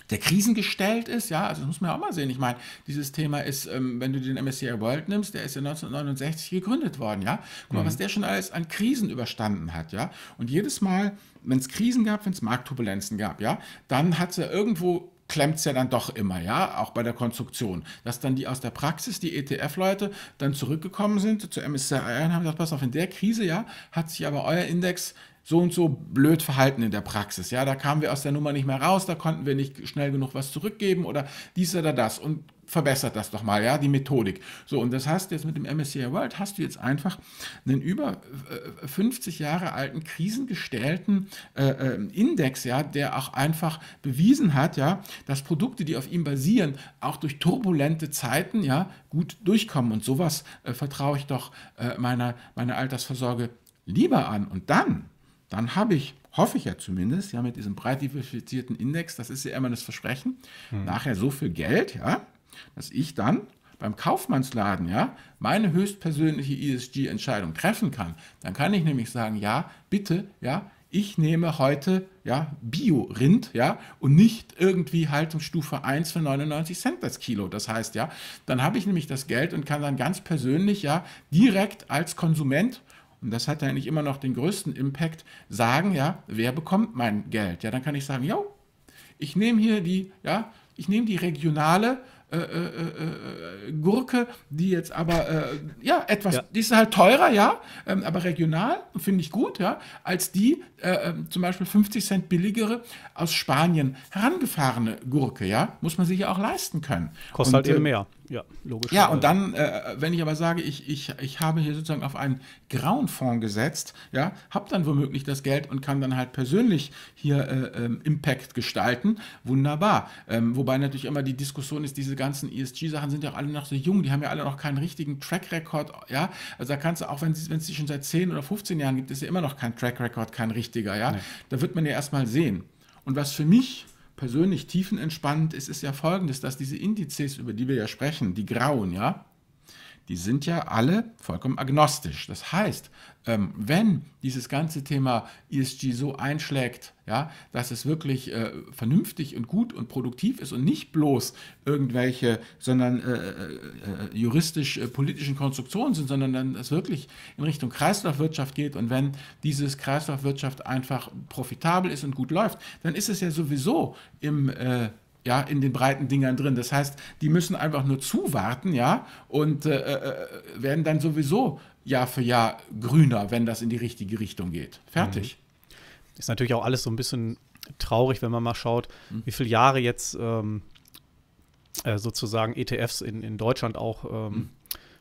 der krisengestellt ist. Ja, also das muss man auch mal sehen. Ich meine, dieses Thema ist, ähm, wenn du den MSCI World nimmst, der ist ja 1969 gegründet worden. Ja, guck mal, mhm. was der schon alles an Krisen überstanden hat. Ja, und jedes Mal, wenn es Krisen gab, wenn es Marktturbulenzen gab, ja, dann hat es ja irgendwo klemmt es ja dann doch immer, ja, auch bei der Konstruktion. Dass dann die aus der Praxis, die ETF-Leute, dann zurückgekommen sind zu MSCI und haben gesagt, pass auf, in der Krise, ja, hat sich aber euer Index so und so blöd verhalten in der Praxis. Ja, da kamen wir aus der Nummer nicht mehr raus, da konnten wir nicht schnell genug was zurückgeben oder dies oder das und verbessert das doch mal, ja, die Methodik. So, und das heißt, jetzt mit dem MSCI World hast du jetzt einfach einen über 50 äh, äh, Jahre alten, krisengestellten äh, äh, Index, ja, der auch einfach bewiesen hat, ja, dass Produkte, die auf ihm basieren, auch durch turbulente Zeiten, ja, gut durchkommen. Und sowas äh, vertraue ich doch äh, meiner, meiner Altersvorsorge lieber an. Und dann dann habe ich, hoffe ich ja zumindest, ja, mit diesem breit diversifizierten Index, das ist ja immer das Versprechen, hm. nachher so viel Geld, ja, dass ich dann beim Kaufmannsladen, ja, meine höchstpersönliche ESG-Entscheidung treffen kann. Dann kann ich nämlich sagen, ja, bitte, ja, ich nehme heute ja, Bio-Rind ja, und nicht irgendwie Haltungsstufe 1 für 99 Cent das Kilo. Das heißt, ja, dann habe ich nämlich das Geld und kann dann ganz persönlich ja direkt als Konsument und das hat eigentlich immer noch den größten Impact, sagen, ja, wer bekommt mein Geld? Ja, dann kann ich sagen, jo, ich nehme hier die, ja, ich nehme die regionale äh, äh, äh, äh Gurke, die jetzt aber, äh, ja, etwas, ja. die ist halt teurer, ja, ähm, aber regional finde ich gut, ja, als die äh, ähm, zum Beispiel 50 Cent billigere aus Spanien herangefahrene Gurke, ja, muss man sich ja auch leisten können. Kostet halt Und, halt eben mehr. Ja, logisch. Ja, und also dann, äh, wenn ich aber sage, ich, ich, ich habe hier sozusagen auf einen grauen Fonds gesetzt, ja, habe dann womöglich das Geld und kann dann halt persönlich hier äh, ähm, Impact gestalten, wunderbar. Ähm, wobei natürlich immer die Diskussion ist, diese ganzen ESG-Sachen sind ja auch alle noch so jung, die haben ja alle noch keinen richtigen Track-Record, ja. Also da kannst du, auch wenn es die schon seit 10 oder 15 Jahren gibt, ist ja immer noch kein Track-Record, kein richtiger, ja. Nee. Da wird man ja erstmal sehen. Und was für mich persönlich tiefenentspannt ist, ist ja folgendes, dass diese Indizes, über die wir ja sprechen, die grauen, ja, die sind ja alle vollkommen agnostisch. Das heißt, ähm, wenn dieses ganze Thema ESG so einschlägt, ja, dass es wirklich äh, vernünftig und gut und produktiv ist und nicht bloß irgendwelche, sondern äh, äh, äh juristisch-politischen äh, Konstruktionen sind, sondern dann es wirklich in Richtung Kreislaufwirtschaft geht und wenn dieses Kreislaufwirtschaft einfach profitabel ist und gut läuft, dann ist es ja sowieso im äh, ja, in den breiten Dingern drin. Das heißt, die müssen einfach nur zuwarten, ja, und äh, äh, äh werden dann sowieso Jahr für Jahr grüner, wenn das in die richtige Richtung geht. Fertig. Mhm. Ist natürlich auch alles so ein bisschen traurig, wenn man mal schaut, mhm. wie viele Jahre jetzt ähm, äh, sozusagen ETFs in, in Deutschland auch ähm, mhm.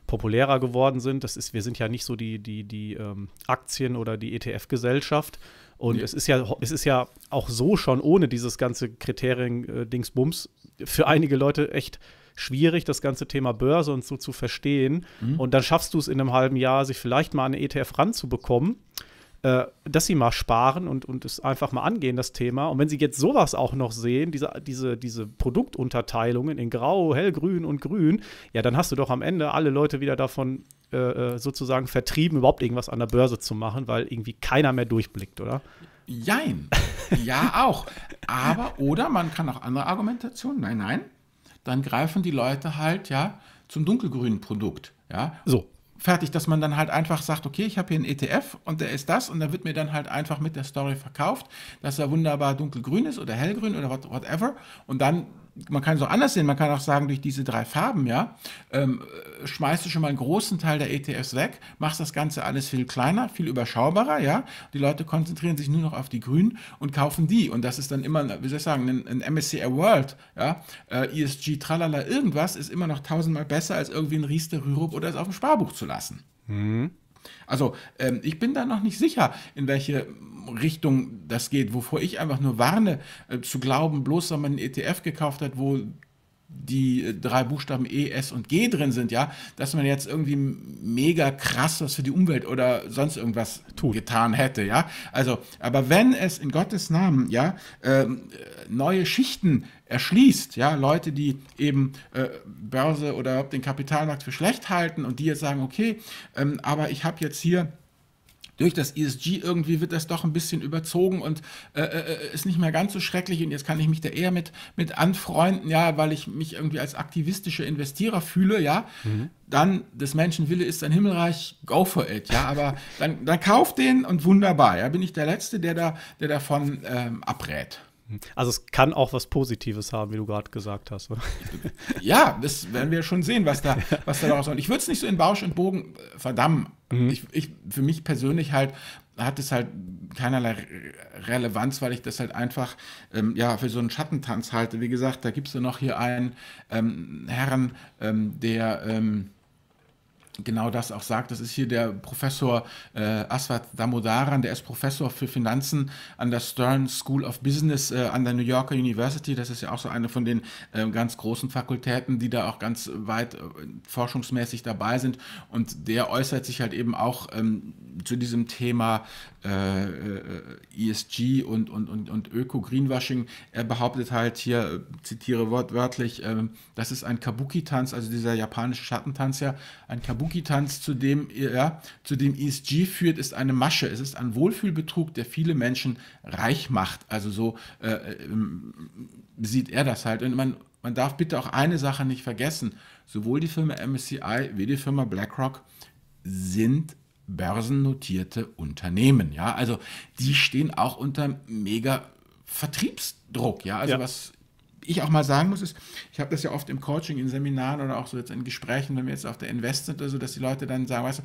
populärer geworden sind. Das ist, wir sind ja nicht so die, die, die ähm, Aktien- oder die ETF-Gesellschaft, und nee. es ist ja, es ist ja auch so schon ohne dieses ganze Kriterien-Dingsbums für einige Leute echt schwierig, das ganze Thema Börse und so zu verstehen. Mhm. Und dann schaffst du es in einem halben Jahr, sich vielleicht mal an eine ETF ranzubekommen, äh, dass sie mal sparen und, und es einfach mal angehen, das Thema. Und wenn sie jetzt sowas auch noch sehen, diese, diese, diese Produktunterteilungen in Grau, Hellgrün und Grün, ja, dann hast du doch am Ende alle Leute wieder davon äh, äh, sozusagen vertrieben, überhaupt irgendwas an der Börse zu machen, weil irgendwie keiner mehr durchblickt, oder? Jein. Ja, auch. Aber, oder man kann auch andere Argumentationen, nein, nein, dann greifen die Leute halt, ja, zum dunkelgrünen Produkt, ja. So. Fertig, dass man dann halt einfach sagt, okay, ich habe hier einen ETF und der ist das und der wird mir dann halt einfach mit der Story verkauft, dass er wunderbar dunkelgrün ist oder hellgrün oder whatever und dann man kann es auch anders sehen, man kann auch sagen, durch diese drei Farben, ja, ähm, schmeißt du schon mal einen großen Teil der ETFs weg, machst das Ganze alles viel kleiner, viel überschaubarer, ja. Die Leute konzentrieren sich nur noch auf die Grünen und kaufen die. Und das ist dann immer, wie soll ich sagen, ein, ein MSCI World, ja, äh, ESG, tralala, irgendwas ist immer noch tausendmal besser, als irgendwie ein Riester, Rürup oder es auf dem Sparbuch zu lassen. Mhm. Also ähm, ich bin da noch nicht sicher, in welche Richtung das geht, wovor ich einfach nur warne, äh, zu glauben, bloß weil man einen ETF gekauft hat, wo die äh, drei Buchstaben E, S und G drin sind, ja, dass man jetzt irgendwie mega krass was für die Umwelt oder sonst irgendwas Tut. getan hätte, ja. Also, aber wenn es in Gottes Namen, ja, äh, neue Schichten erschließt, ja, Leute, die eben äh, Börse oder den Kapitalmarkt für schlecht halten und die jetzt sagen, okay, ähm, aber ich habe jetzt hier durch das ESG irgendwie wird das doch ein bisschen überzogen und äh, äh, äh, ist nicht mehr ganz so schrecklich und jetzt kann ich mich da eher mit, mit anfreunden, ja, weil ich mich irgendwie als aktivistischer Investierer fühle, ja, mhm. dann des Menschen Wille ist ein Himmelreich, go for it, ja, aber dann, dann kauf den und wunderbar, ja, bin ich der Letzte, der da, der davon ähm, abrät. Also es kann auch was Positives haben, wie du gerade gesagt hast. Oder? Ja, das werden wir schon sehen, was da, was da daraus kommt. Ich würde es nicht so in Bausch und Bogen äh, verdammen. Mhm. Ich, ich, für mich persönlich halt hat es halt keinerlei Relevanz, weil ich das halt einfach ähm, ja, für so einen Schattentanz halte. Wie gesagt, da gibt es ja noch hier einen ähm, Herrn, ähm, der... Ähm, genau das auch sagt. Das ist hier der Professor äh, Aswad Damodaran, der ist Professor für Finanzen an der Stern School of Business äh, an der New Yorker University. Das ist ja auch so eine von den äh, ganz großen Fakultäten, die da auch ganz weit äh, forschungsmäßig dabei sind. Und der äußert sich halt eben auch ähm, zu diesem Thema äh, äh, ESG und, und, und, und Öko-Greenwashing. Er behauptet halt hier, zitiere wortwörtlich, ähm, das ist ein Kabuki-Tanz, also dieser japanische Schattentanz ja, ein Kabuki Boogie-Tanz, zu, dem, ja, zu dem ESG führt, ist eine Masche. Es ist ein Wohlfühlbetrug, der viele Menschen reich macht. Also so äh, ähm, sieht er das halt. Und man, man darf bitte auch eine Sache nicht vergessen. Sowohl die Firma MSCI wie die Firma BlackRock sind börsennotierte Unternehmen. Ja, also die stehen auch unter mega Vertriebsdruck. Ja, also ja. was ich auch mal sagen muss, ist, ich habe das ja oft im Coaching, in Seminaren oder auch so jetzt in Gesprächen, wenn wir jetzt auf der Invest sind oder so, dass die Leute dann sagen, weißt du,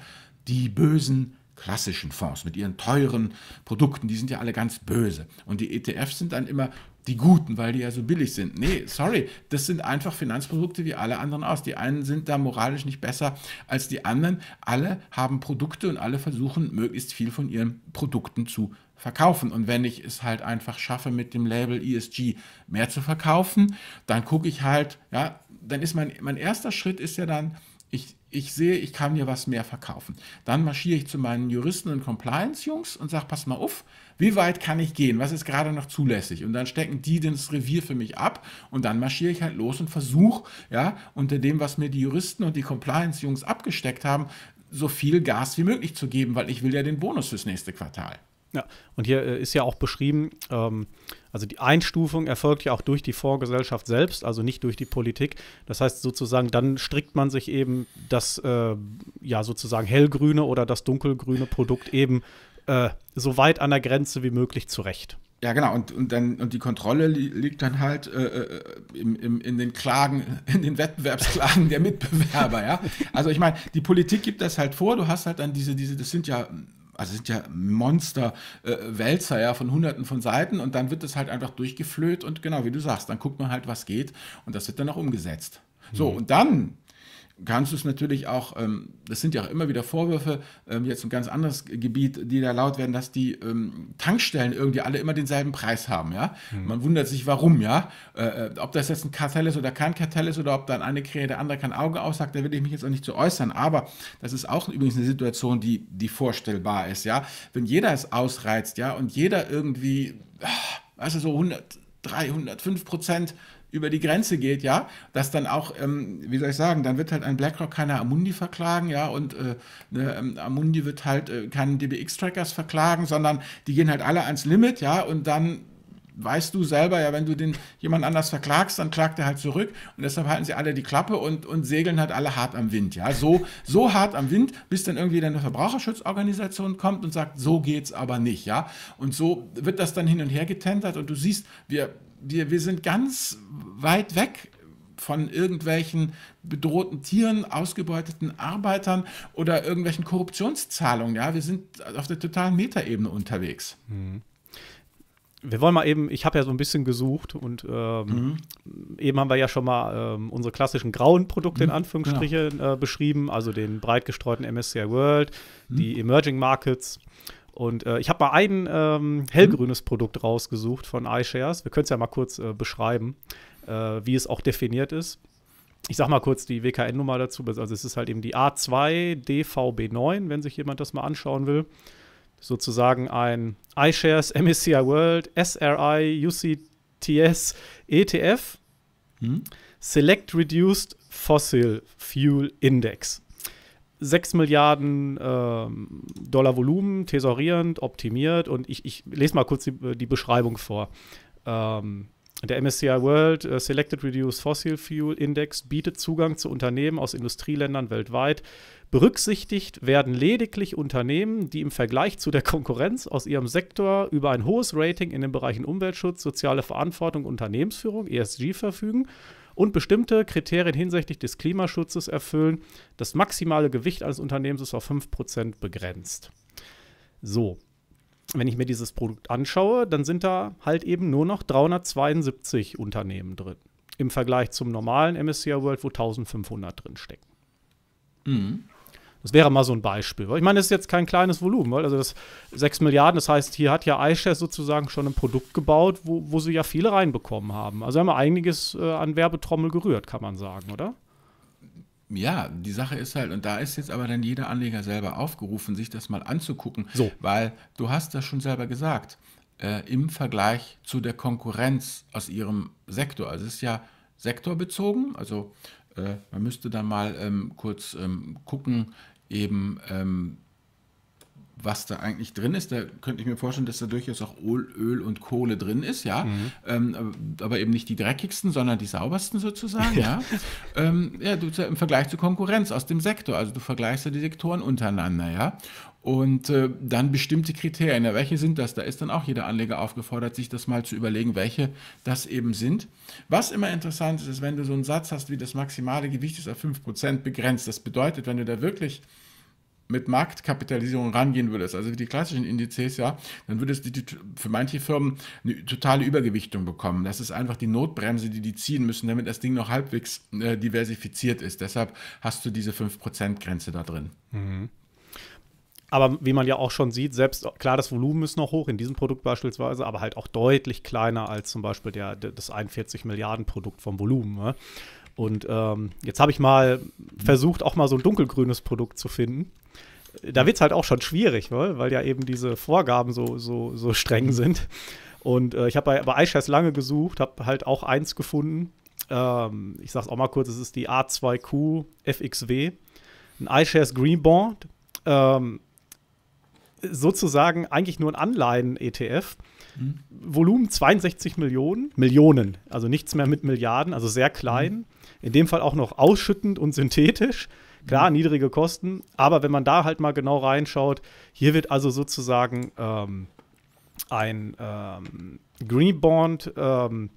die bösen klassischen Fonds mit ihren teuren Produkten, die sind ja alle ganz böse. Und die ETFs sind dann immer die guten, weil die ja so billig sind. Nee, sorry, das sind einfach Finanzprodukte wie alle anderen aus. Die einen sind da moralisch nicht besser als die anderen. Alle haben Produkte und alle versuchen, möglichst viel von ihren Produkten zu verkaufen. Und wenn ich es halt einfach schaffe, mit dem Label ESG mehr zu verkaufen, dann gucke ich halt, ja, dann ist mein, mein erster Schritt ist ja dann, ich ich sehe, ich kann dir was mehr verkaufen. Dann marschiere ich zu meinen Juristen und Compliance-Jungs und sage, pass mal auf, wie weit kann ich gehen? Was ist gerade noch zulässig? Und dann stecken die das Revier für mich ab und dann marschiere ich halt los und versuche, ja, unter dem, was mir die Juristen und die Compliance-Jungs abgesteckt haben, so viel Gas wie möglich zu geben, weil ich will ja den Bonus fürs nächste Quartal. Ja, und hier äh, ist ja auch beschrieben, ähm, also die Einstufung erfolgt ja auch durch die Vorgesellschaft selbst, also nicht durch die Politik. Das heißt sozusagen, dann strickt man sich eben das äh, ja sozusagen hellgrüne oder das dunkelgrüne Produkt eben äh, so weit an der Grenze wie möglich zurecht. Ja, genau. Und, und, dann, und die Kontrolle li liegt dann halt äh, äh im, im, in den Klagen, <laughs> in den Wettbewerbsklagen der Mitbewerber. Ja? Also ich meine, die Politik gibt das halt vor. Du hast halt dann diese, diese das sind ja also sind ja Monster-Wälzer äh, ja von hunderten von Seiten und dann wird das halt einfach durchgeflöht und genau wie du sagst, dann guckt man halt, was geht und das wird dann auch umgesetzt. So, mhm. und dann kannst du es natürlich auch, ähm, das sind ja auch immer wieder Vorwürfe, ähm, jetzt ein ganz anderes Gebiet, die da laut werden, dass die ähm, Tankstellen irgendwie alle immer denselben Preis haben, ja. Mhm. Man wundert sich, warum, ja. Äh, äh, ob das jetzt ein Kartell ist oder kein Kartell ist oder ob dann eine Krähe der andere kein Auge aussagt, da will ich mich jetzt auch nicht zu äußern, aber das ist auch übrigens eine Situation, die, die vorstellbar ist, ja. Wenn jeder es ausreizt, ja, und jeder irgendwie, also so 100, 300, 5 Prozent über die Grenze geht, ja, dass dann auch, ähm, wie soll ich sagen, dann wird halt ein BlackRock keiner Amundi verklagen, ja, und äh, ne, ähm, Amundi wird halt äh, keinen DBX-Trackers verklagen, sondern die gehen halt alle ans Limit, ja, und dann weißt du selber, ja, wenn du den jemand anders verklagst, dann klagt er halt zurück und deshalb halten sie alle die Klappe und, und segeln halt alle hart am Wind, ja, so, so hart am Wind, bis dann irgendwie dann eine Verbraucherschutzorganisation kommt und sagt, so geht's aber nicht, ja, und so wird das dann hin und her getentert und du siehst, wir wir, wir sind ganz weit weg von irgendwelchen bedrohten Tieren, ausgebeuteten Arbeitern oder irgendwelchen Korruptionszahlungen. Ja, wir sind auf der totalen Metaebene unterwegs. Mhm. Wir wollen mal eben, ich habe ja so ein bisschen gesucht und ähm, mhm. eben haben wir ja schon mal ähm, unsere klassischen grauen Produkte mhm. in Anführungsstrichen genau. äh, beschrieben, also den breit gestreuten MSCI World, die mhm. Emerging Markets, und äh, ich habe mal ein ähm, hellgrünes mhm. Produkt rausgesucht von iShares. Wir können es ja mal kurz äh, beschreiben, äh, wie es auch definiert ist. Ich sage mal kurz die WKN-Nummer dazu. Also es ist halt eben die A2DVB9, wenn sich jemand das mal anschauen will. Sozusagen ein iShares MSCI World SRI UCTS ETF mhm. Select Reduced Fossil Fuel Index. 6 Milliarden ähm, Dollar Volumen, tesorierend, optimiert. Und ich, ich lese mal kurz die, die Beschreibung vor. Ähm, der MSCI World uh, Selected Reduced Fossil Fuel Index bietet Zugang zu Unternehmen aus Industrieländern weltweit. Berücksichtigt werden lediglich Unternehmen, die im Vergleich zu der Konkurrenz aus ihrem Sektor über ein hohes Rating in den Bereichen Umweltschutz, soziale Verantwortung, Unternehmensführung, ESG verfügen und bestimmte Kriterien hinsichtlich des Klimaschutzes erfüllen. Das maximale Gewicht eines Unternehmens ist auf 5% begrenzt. So, wenn ich mir dieses Produkt anschaue, dann sind da halt eben nur noch 372 Unternehmen drin. Im Vergleich zum normalen MSCI World, wo 1500 drin stecken. Mhm. Das wäre mal so ein Beispiel. Ich meine, das ist jetzt kein kleines Volumen, weil also das 6 Milliarden, das heißt, hier hat ja iShares sozusagen schon ein Produkt gebaut, wo, wo sie ja viele reinbekommen haben. Also haben wir einiges äh, an Werbetrommel gerührt, kann man sagen, oder? Ja, die Sache ist halt, und da ist jetzt aber dann jeder Anleger selber aufgerufen, sich das mal anzugucken, so. weil du hast das schon selber gesagt, äh, im Vergleich zu der Konkurrenz aus ihrem Sektor. Also es ist ja sektorbezogen, also äh, man müsste dann mal ähm, kurz ähm, gucken, eben, ähm, was da eigentlich drin ist. Da könnte ich mir vorstellen, dass da durchaus auch Öl und Kohle drin ist, ja. Mhm. Ähm, aber eben nicht die dreckigsten, sondern die saubersten sozusagen, ja. <laughs> ja, ähm, ja du, im Vergleich zur Konkurrenz aus dem Sektor. Also du vergleichst ja die Sektoren untereinander, ja und äh, dann bestimmte Kriterien. Ja, welche sind das? Da ist dann auch jeder Anleger aufgefordert, sich das mal zu überlegen, welche das eben sind. Was immer interessant ist, ist, wenn du so einen Satz hast, wie das maximale Gewicht ist auf 5% begrenzt. Das bedeutet, wenn du da wirklich mit Marktkapitalisierung rangehen würdest, also wie die klassischen Indizes, ja, dann würdest du die, für manche Firmen eine totale Übergewichtung bekommen. Das ist einfach die Notbremse, die die ziehen müssen, damit das Ding noch halbwegs äh, diversifiziert ist. Deshalb hast du diese 5%-Grenze da drin. Mhm. Aber wie man ja auch schon sieht, selbst klar, das Volumen ist noch hoch in diesem Produkt beispielsweise, aber halt auch deutlich kleiner als zum Beispiel der, das 41 Milliarden Produkt vom Volumen. Ne? Und ähm, jetzt habe ich mal versucht, auch mal so ein dunkelgrünes Produkt zu finden. Da wird es halt auch schon schwierig, weil, ne? weil ja eben diese Vorgaben so, so, so streng sind. Und äh, ich habe bei, bei iShares lange gesucht, habe halt auch eins gefunden. Ähm, ich sage es auch mal kurz, es ist die A2Q FXW. Ein iShares Green Bond. Ähm, sozusagen eigentlich nur ein Anleihen-ETF. Mhm. Volumen 62 Millionen, Millionen, also nichts mehr mit Milliarden, also sehr klein. Mhm. In dem Fall auch noch ausschüttend und synthetisch. Klar, mhm. niedrige Kosten, aber wenn man da halt mal genau reinschaut, hier wird also sozusagen ähm, ein ähm, Green Bond ähm,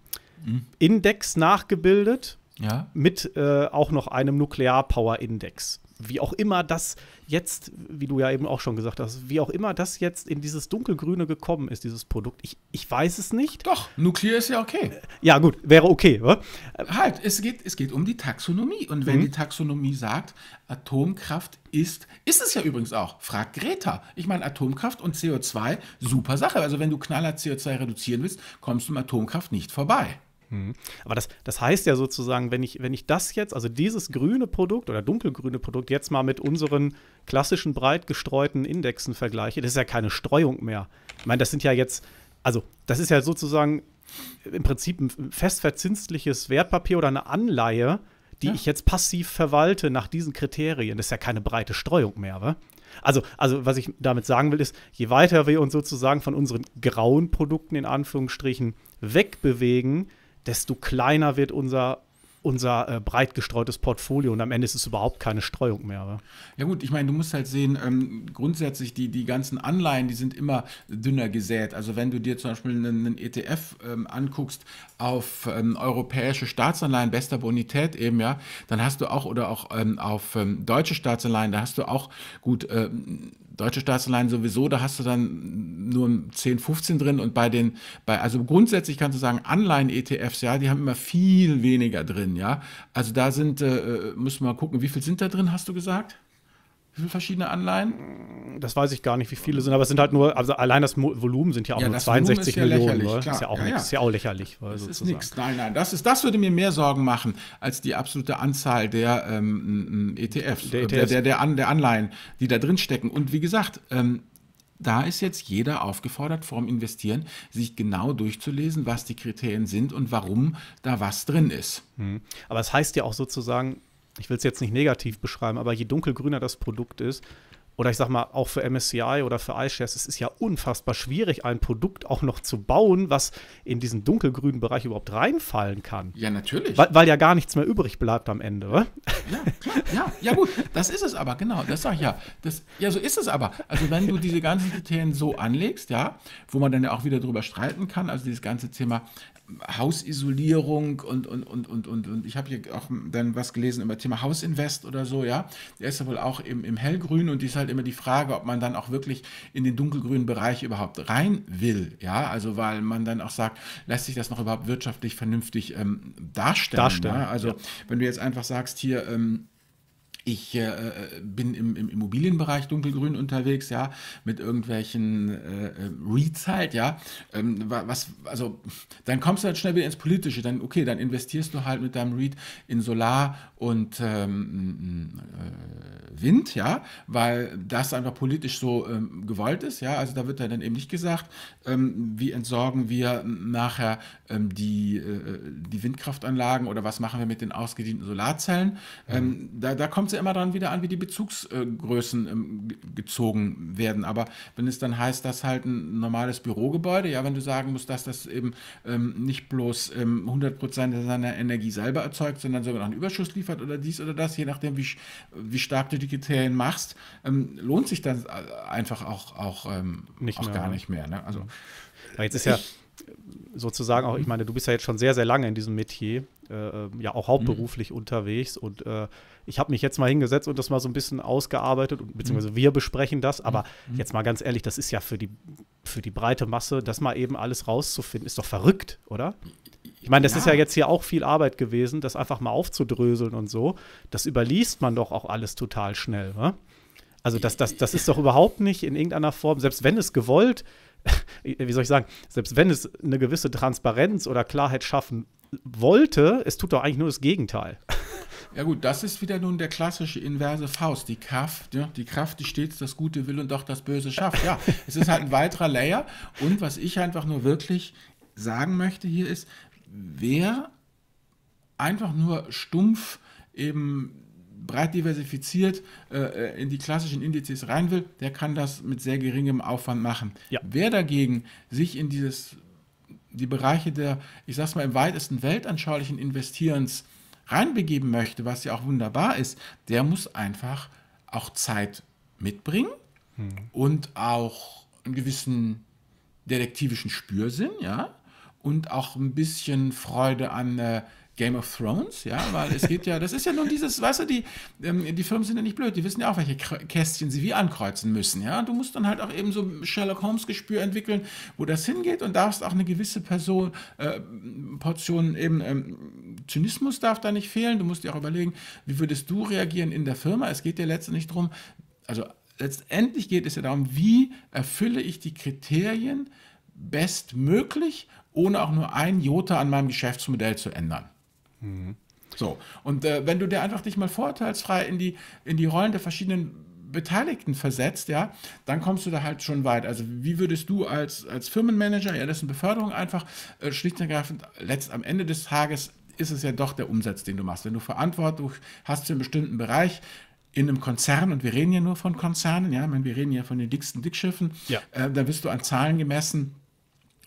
hm. Index nachgebildet ja. mit äh, auch noch einem Nuklearpower Index wie auch immer das jetzt, wie du ja eben auch schon gesagt hast, wie auch immer das jetzt in dieses dunkelgrüne gekommen ist, dieses Produkt, ich, ich weiß es nicht. Doch, Nuklear ist ja okay. Ja, gut, wäre okay. Wa? Halt, es geht, es geht um die Taxonomie. Und wenn mhm. die Taxonomie sagt, Atomkraft ist, ist es ja übrigens auch, fragt Greta. Ich meine, Atomkraft und CO2, super Sache. Also wenn du knaller CO2 reduzieren willst, kommst du um Atomkraft nicht vorbei. Mhm. Aber das, das heißt ja sozusagen, wenn ich, wenn ich das jetzt, also dieses grüne Produkt oder dunkelgrüne Produkt jetzt mal mit unseren klassischen breit gestreuten Indexen vergleiche, das ist ja keine Streuung mehr. Ich meine, das sind ja jetzt, also das ist ja sozusagen im Prinzip ein festverzinstliches Wertpapier oder eine Anleihe, die ja. ich jetzt passiv verwalte nach diesen Kriterien. Das ist ja keine breite Streuung mehr, wa? Also, also, was ich damit sagen will, ist, je weiter wir uns sozusagen von unseren grauen Produkten in Anführungsstrichen wegbewegen, desto kleiner wird unser unser äh, breit gestreutes Portfolio und am Ende ist es überhaupt keine Streuung mehr. Oder? Ja gut, ich meine, du musst halt sehen, ähm, grundsätzlich die, die ganzen Anleihen, die sind immer dünner gesät. Also wenn du dir zum Beispiel einen, einen ETF ähm, anguckst auf ähm, europäische Staatsanleihen bester Bonität eben, ja, dann hast du auch, oder auch ähm, auf ähm, deutsche Staatsanleihen, da hast du auch gut ähm, deutsche Staatsanleihen sowieso, da hast du dann nur 10, 15 drin und bei den, bei, also grundsätzlich kannst du sagen, Anleihen-ETFs, ja, die haben immer viel weniger drin, ja. Also da sind, äh, äh, müssen wir mal gucken, wie viel sind da drin, hast du gesagt? Wie viele verschiedene Anleihen? Das weiß ich gar nicht, wie viele sind, aber es sind halt nur, also allein das Volumen sind ja auch ja, nur 62 Millionen. Ja ne? ist, ja auch ja, ja. ist ja auch lächerlich. Ne, das sozusagen. ist nichts. Nein, nein, das, ist, das würde mir mehr Sorgen machen als die absolute Anzahl der ähm, ETFs, der, äh, ETFs. Der, der, der, An, der Anleihen, die da drin stecken. Und wie gesagt, ähm, da ist jetzt jeder aufgefordert, vorm Investieren, sich genau durchzulesen, was die Kriterien sind und warum da was drin ist. Mhm. Aber es das heißt ja auch sozusagen, ich will es jetzt nicht negativ beschreiben, aber je dunkelgrüner das Produkt ist, oder ich sag mal, auch für MSCI oder für iShares, es ist ja unfassbar schwierig, ein Produkt auch noch zu bauen, was in diesen dunkelgrünen Bereich überhaupt reinfallen kann. Ja, natürlich. Weil, weil ja gar nichts mehr übrig bleibt am Ende, oder? Ja, klar. Ja, ja gut, das ist es aber, genau, das sag ich ja. Das, ja, so ist es aber. Also wenn du diese ganzen Kriterien so anlegst, ja, wo man dann ja auch wieder drüber streiten kann, also dieses ganze Thema Hausisolierung und, und, und, und, und, und ich habe hier auch dann was gelesen über Thema Hausinvest oder so, ja. Der ist ja wohl auch im, im Hellgrün und die ist halt immer die Frage, ob man dann auch wirklich in den dunkelgrünen Bereich überhaupt rein will, ja. Also, weil man dann auch sagt, lässt sich das noch überhaupt wirtschaftlich vernünftig ähm, darstellen. darstellen ja? Also, ja. wenn du jetzt einfach sagst, hier, ähm, ich äh, bin im, im, Immobilienbereich dunkelgrün unterwegs, ja, mit irgendwelchen äh, äh Reads halt, ja. Ähm, was, also, dann kommst du halt schnell wieder ins Politische. Dann, okay, dann investierst du halt mit deinem Read in Solar und ähm, äh, Wind, ja, weil das einfach politisch so ähm, gewollt ist, ja. Also da wird dann eben nicht gesagt, ähm, wie entsorgen wir nachher ähm, die, äh, die Windkraftanlagen oder was machen wir mit den ausgedienten Solarzellen. Mhm. Ähm, da da kommt es ja immer dann wieder an, wie die Bezugsgrößen ähm, gezogen werden. Aber wenn es dann heißt, dass halt ein normales Bürogebäude, ja, wenn du sagen musst, dass das eben ähm, nicht bloß 100 ähm, Prozent seiner Energie selber erzeugt, sondern sogar noch einen Überschuss liefert oder dies oder das, je nachdem, wie, wie stark du die Kriterien machst, lohnt sich dann äh, einfach auch, auch, nicht auch gar ne? nicht mehr. Ne? Also, jetzt ist ja sozusagen auch, ich meine, du bist ja jetzt schon sehr, sehr lange in diesem Metier äh, ja auch hauptberuflich mhm. unterwegs und äh, ich habe mich jetzt mal hingesetzt und das mal so ein bisschen ausgearbeitet, und, beziehungsweise wir besprechen das, aber mhm. jetzt mal ganz ehrlich, das ist ja für die, für die breite Masse, das mal eben alles rauszufinden, ist doch verrückt, oder? Ich meine, das ja. ist ja jetzt hier auch viel Arbeit gewesen, das einfach mal aufzudröseln und so. Das überliest man doch auch alles total schnell, ne? Also das, das, das ist doch überhaupt nicht in irgendeiner Form, selbst wenn es gewollt, <laughs> wie soll ich sagen, selbst wenn es eine gewisse Transparenz oder Klarheit schaffen wollte, es tut doch eigentlich nur das Gegenteil. Ja gut, das ist wieder nun der klassische inverse Faust. Die Kraft, ja, die Kraft, die stets das Gute will und doch das Böse schafft. Ja, es ist halt ein weiterer Layer. Und was ich einfach nur wirklich sagen möchte hier ist, wer einfach nur stumpf eben breit diversifiziert äh, äh in die klassischen Indizes rein will, der kann das mit sehr geringem Aufwand machen. Ja. Wer dagegen sich in dieses die Bereiche der, ich sag's mal, im weitesten weltanschaulichen Investierens reinbegeben möchte, was ja auch wunderbar ist, der muss einfach auch Zeit mitbringen hm. und auch einen gewissen detektivischen Spürsinn, ja, und auch ein bisschen Freude an äh, Game of Thrones, ja, weil es geht ja, das ist ja nun dieses, weißt du, die, ähm, die Firmen sind ja nicht blöd, die wissen ja auch, welche Kästchen sie wie ankreuzen müssen, ja. Und du musst dann halt auch eben so Sherlock Holmes Gespür entwickeln, wo das hingeht und darfst auch eine gewisse Person, äh, Portion eben ähm, Zynismus darf da nicht fehlen. Du musst dir auch überlegen, wie würdest du reagieren in der Firma? Es geht ja letztendlich darum, also letztendlich geht es ja darum, wie erfülle ich die Kriterien bestmöglich, ohne auch nur ein Jota an meinem Geschäftsmodell zu ändern. Mhm. So, und äh, wenn du dir einfach dich mal vorurteilsfrei in die, in die Rollen der verschiedenen Beteiligten versetzt, ja, dann kommst du da halt schon weit. Also wie würdest du als, als Firmenmanager, ja, dessen Beförderung einfach äh, schlicht und ergreifend letzt am Ende des Tages ist es ja doch der Umsatz, den du machst. Wenn du Verantwortung hast für einen bestimmten Bereich, in einem Konzern, und wir reden ja nur von Konzernen, ja, ich meine, wir reden ja von den dicksten Dickschiffen, ja. äh, da wirst du an Zahlen gemessen,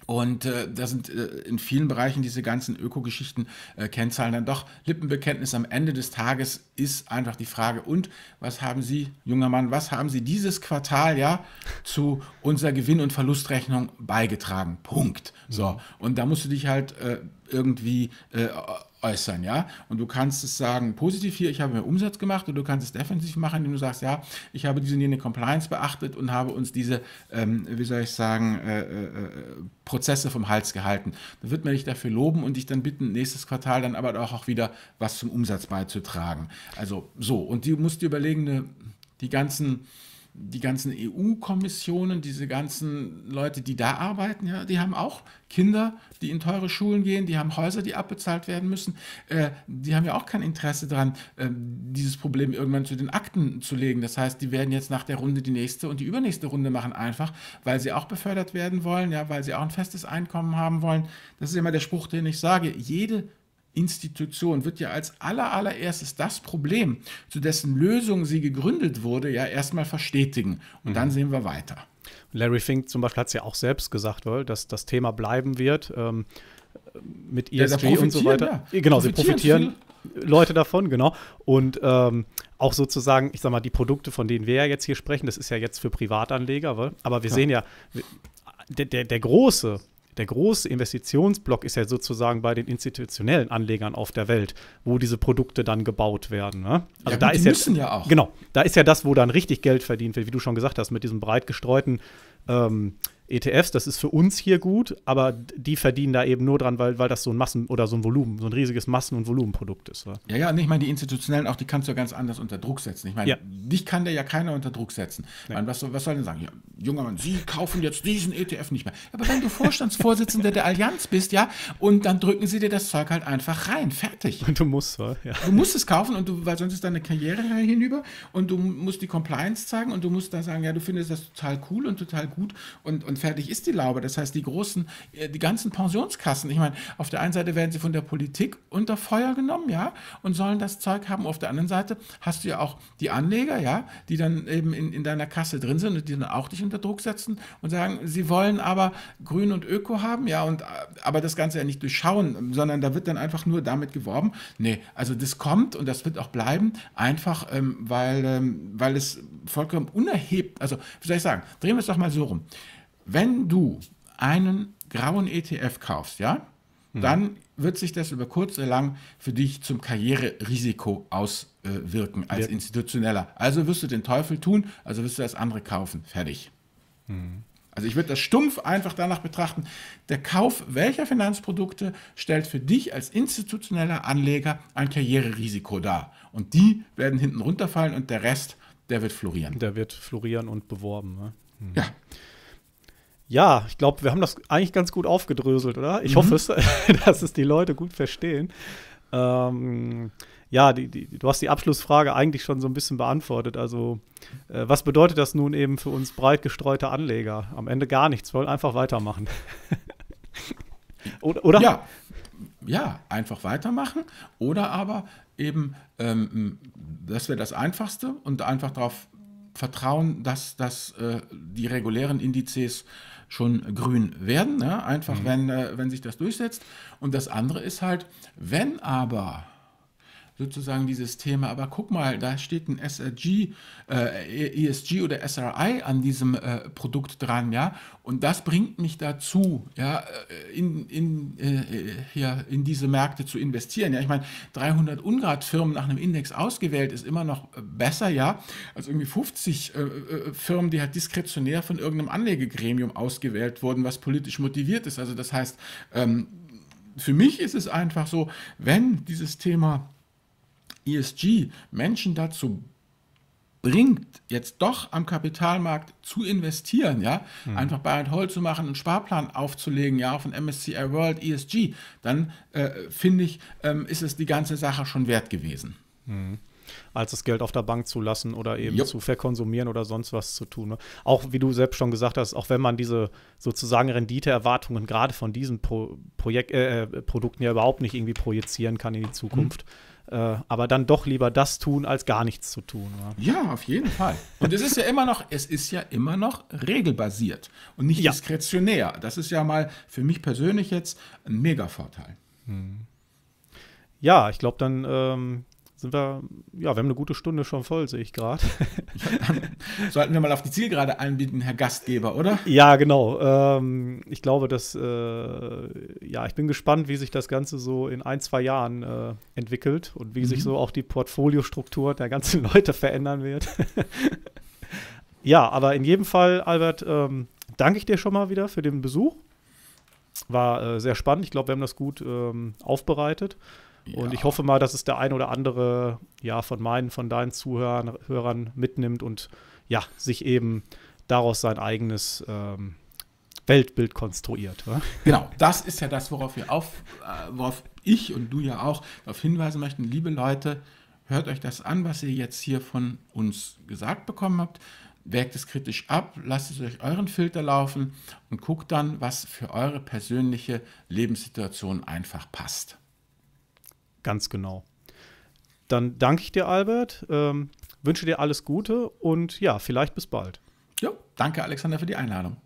und äh, da sind äh, in vielen Bereichen diese ganzen Ökogeschichten äh, Kennzahlen dann doch Lippenbekenntnis am Ende des Tages ist einfach die Frage. Und was haben Sie, junger Mann, was haben Sie dieses Quartal ja zu unserer Gewinn- und Verlustrechnung beigetragen? Punkt. So. Mhm. Und da musst du dich halt äh, irgendwie äh, äußern, ja. Und du kannst es sagen, positiv hier, ich habe mehr Umsatz gemacht, und du kannst es defensiv machen, indem du sagst, ja, ich habe diese und jene Compliance beachtet und habe uns diese, ähm, wie soll ich sagen, äh, äh, äh Prozesse vom Hals gehalten. Da wird man dich dafür loben und dich dann bitten, nächstes Quartal dann aber auch wieder was zum Umsatz beizutragen. Also so, und du musst dir überlegen, ne, die ganzen die ganzen EU-Kommissionen, diese ganzen Leute, die da arbeiten, ja, die haben auch Kinder, die in teure Schulen gehen, die haben Häuser, die abbezahlt werden müssen. Äh, die haben ja auch kein Interesse daran, äh, dieses Problem irgendwann zu den Akten zu legen. Das heißt, die werden jetzt nach der Runde die nächste und die übernächste Runde machen, einfach, weil sie auch befördert werden wollen, ja, weil sie auch ein festes Einkommen haben wollen. Das ist immer der Spruch, den ich sage. Jede Institution wird ja als allerallererstes das Problem, zu dessen Lösung sie gegründet wurde, ja erstmal verstetigen. Und mhm. dann sehen wir weiter. Larry Fink zum Beispiel hat es ja auch selbst gesagt, dass das Thema bleiben wird ähm, mit ESG ja, und so weiter. Ja. Genau, profitieren sie profitieren Leute davon, genau. Und ähm, auch sozusagen, ich sag mal, die Produkte, von denen wir ja jetzt hier sprechen, das ist ja jetzt für Privatanleger, aber wir ja. sehen ja, der, der, der große der große Investitionsblock ist ja sozusagen bei den institutionellen Anlegern auf der Welt, wo diese Produkte dann gebaut werden. Ne? Also ja, da ist müssen ja, ja auch. Genau, da ist ja das, wo dann richtig Geld verdient wird, wie du schon gesagt hast, mit diesem breit gestreuten ähm, ETFs, das ist für uns hier gut, aber die verdienen da eben nur dran, weil, weil das so ein Massen- oder so ein Volumen, so ein riesiges Massen- und Volumenprodukt ist. Oder? Ja, ja, und ich meine, die institutionellen auch, die kannst du ja ganz anders unter Druck setzen. Ich meine, ja. dich kann der ja keiner unter Druck setzen. Nee. Meine, was, was soll denn sagen? Ja, junger Mann, Sie kaufen jetzt diesen ETF nicht mehr. Aber wenn du Vorstandsvorsitzender der Allianz bist, ja, und dann drücken sie dir das Zeug halt einfach rein. Fertig. Und <laughs> du musst, ja. Du musst es kaufen und du, weil sonst ist deine Karriere hinüber und du musst die Compliance zeigen und du musst da sagen, ja, du findest das total cool und total gut und, und fertig ist die Laube. Das heißt, die großen, äh, die ganzen Pensionskassen, ich meine, auf der einen Seite werden sie von der Politik unter Feuer genommen, ja, und sollen das Zeug haben. Auf der anderen Seite hast du ja auch die Anleger, ja, die dann eben in, in deiner Kasse drin sind und die dann auch dich unter Druck setzen und sagen, sie wollen aber Grün und Öko haben, ja, und äh, aber das Ganze ja nicht durchschauen, sondern da wird dann einfach nur damit geworben. Nee, also das kommt und das wird auch bleiben, einfach ähm, weil, ähm, weil es vollkommen unerhebt, also wie soll ich sagen, drehen wir es doch mal so rum. Wenn du einen grauen ETF kaufst, ja, hm. dann wird sich das über kurz oder lang für dich zum Karriererisiko auswirken als ja. institutioneller. Also wirst du den Teufel tun, also wirst du das andere kaufen. Fertig. Hm. Also ich würde das stumpf einfach danach betrachten, der Kauf welcher Finanzprodukte stellt für dich als institutioneller Anleger ein Karriererisiko dar. Und die werden hinten runterfallen und der Rest, der wird florieren. Der wird florieren und beworben. Ne? Hm. Ja. Ja, ich glaube, wir haben das eigentlich ganz gut aufgedröselt, oder? Ich mhm. hoffe es, <laughs> dass es die Leute gut verstehen. Ähm, ja, die, die, du hast die Abschlussfrage eigentlich schon so ein bisschen beantwortet. Also, äh, was bedeutet das nun eben für uns breit gestreute Anleger? Am Ende gar nichts, wollen einfach weitermachen. <laughs> oder, oder? Ja. ja, einfach weitermachen. Oder aber eben, ähm, das wäre das Einfachste und einfach darauf vertrauen, dass, dass äh, die regulären Indizes schon grün werden, ne? einfach mhm. wenn, äh, wenn sich das durchsetzt. Und das andere ist halt, wenn aber sozusagen dieses Thema, aber guck mal, da steht ein SRG, äh, ESG oder SRI an diesem äh, Produkt dran, ja, und das bringt mich dazu, ja, äh, in, in, äh, ja, in diese Märkte zu investieren, ja, ich meine, 300 Ungrad-Firmen nach einem Index ausgewählt ist immer noch äh, besser, ja, als irgendwie 50 äh, Firmen, die halt diskretionär von irgendeinem Anlegegremium ausgewählt wurden, was politisch motiviert ist, also das heißt, ähm, für mich ist es einfach so, wenn dieses Thema ESG Menschen dazu bringt, jetzt doch am Kapitalmarkt zu investieren, ja, mhm. einfach Buy and Hold zu machen, einen Sparplan aufzulegen, ja, von MSCI World, ESG, dann äh, finde ich, ähm, ist es die ganze Sache schon wert gewesen. Mhm als das Geld auf der Bank zu lassen oder eben yep. zu verkonsumieren oder sonst was zu tun. Ne? Auch wie du selbst schon gesagt hast, auch wenn man diese sozusagen Renditeerwartungen gerade von diesen Pro Projek äh, äh, Produkten ja überhaupt nicht irgendwie projizieren kann in die mhm. Zukunft. Mhm äh, aber dann doch lieber das tun, als gar nichts zu tun. Ja, ja auf jeden Fall. Und es ist ja immer noch, es ist ja immer noch regelbasiert und nicht ja. diskretionär. Das ist ja mal für mich persönlich jetzt ein Mega-Vorteil. Hm. Ja, ich glaube, dann ähm, sind wir, ja, wir haben eine gute Stunde schon voll, sehe ich gerade. <laughs> Sollten wir mal auf die Zielgerade einbieten, Herr Gastgeber, oder? Ja, genau. Ähm, ich glaube, dass, äh, ja, ich bin gespannt, wie sich das Ganze so in ein, zwei Jahren äh, entwickelt und wie mhm. sich so auch die Portfoliostruktur der ganzen <laughs> Leute verändern wird. <laughs> ja, aber in jedem Fall, Albert, ähm, danke ich dir schon mal wieder für den Besuch. War äh, sehr spannend. Ich glaube, wir haben das gut ähm, aufbereitet. Und ich hoffe mal, dass es der ein oder andere ja von meinen, von deinen Zuhörern Hörern mitnimmt und ja, sich eben daraus sein eigenes ähm, Weltbild konstruiert. Oder? <laughs> Genau, das ist ja das, worauf wir auf, äh, worauf ich und du ja auch darauf hinweisen möchten, liebe Leute, hört euch das an, was ihr jetzt hier von uns gesagt bekommen habt wägt es kritisch ab, lasst es durch euren Filter laufen und guckt dann, was für eure persönliche Lebenssituation einfach passt. Ganz genau. Dann danke ich dir, Albert, ähm, wünsche dir alles Gute und ja, vielleicht bis bald. Ja, danke, Alexander, für die Einladung.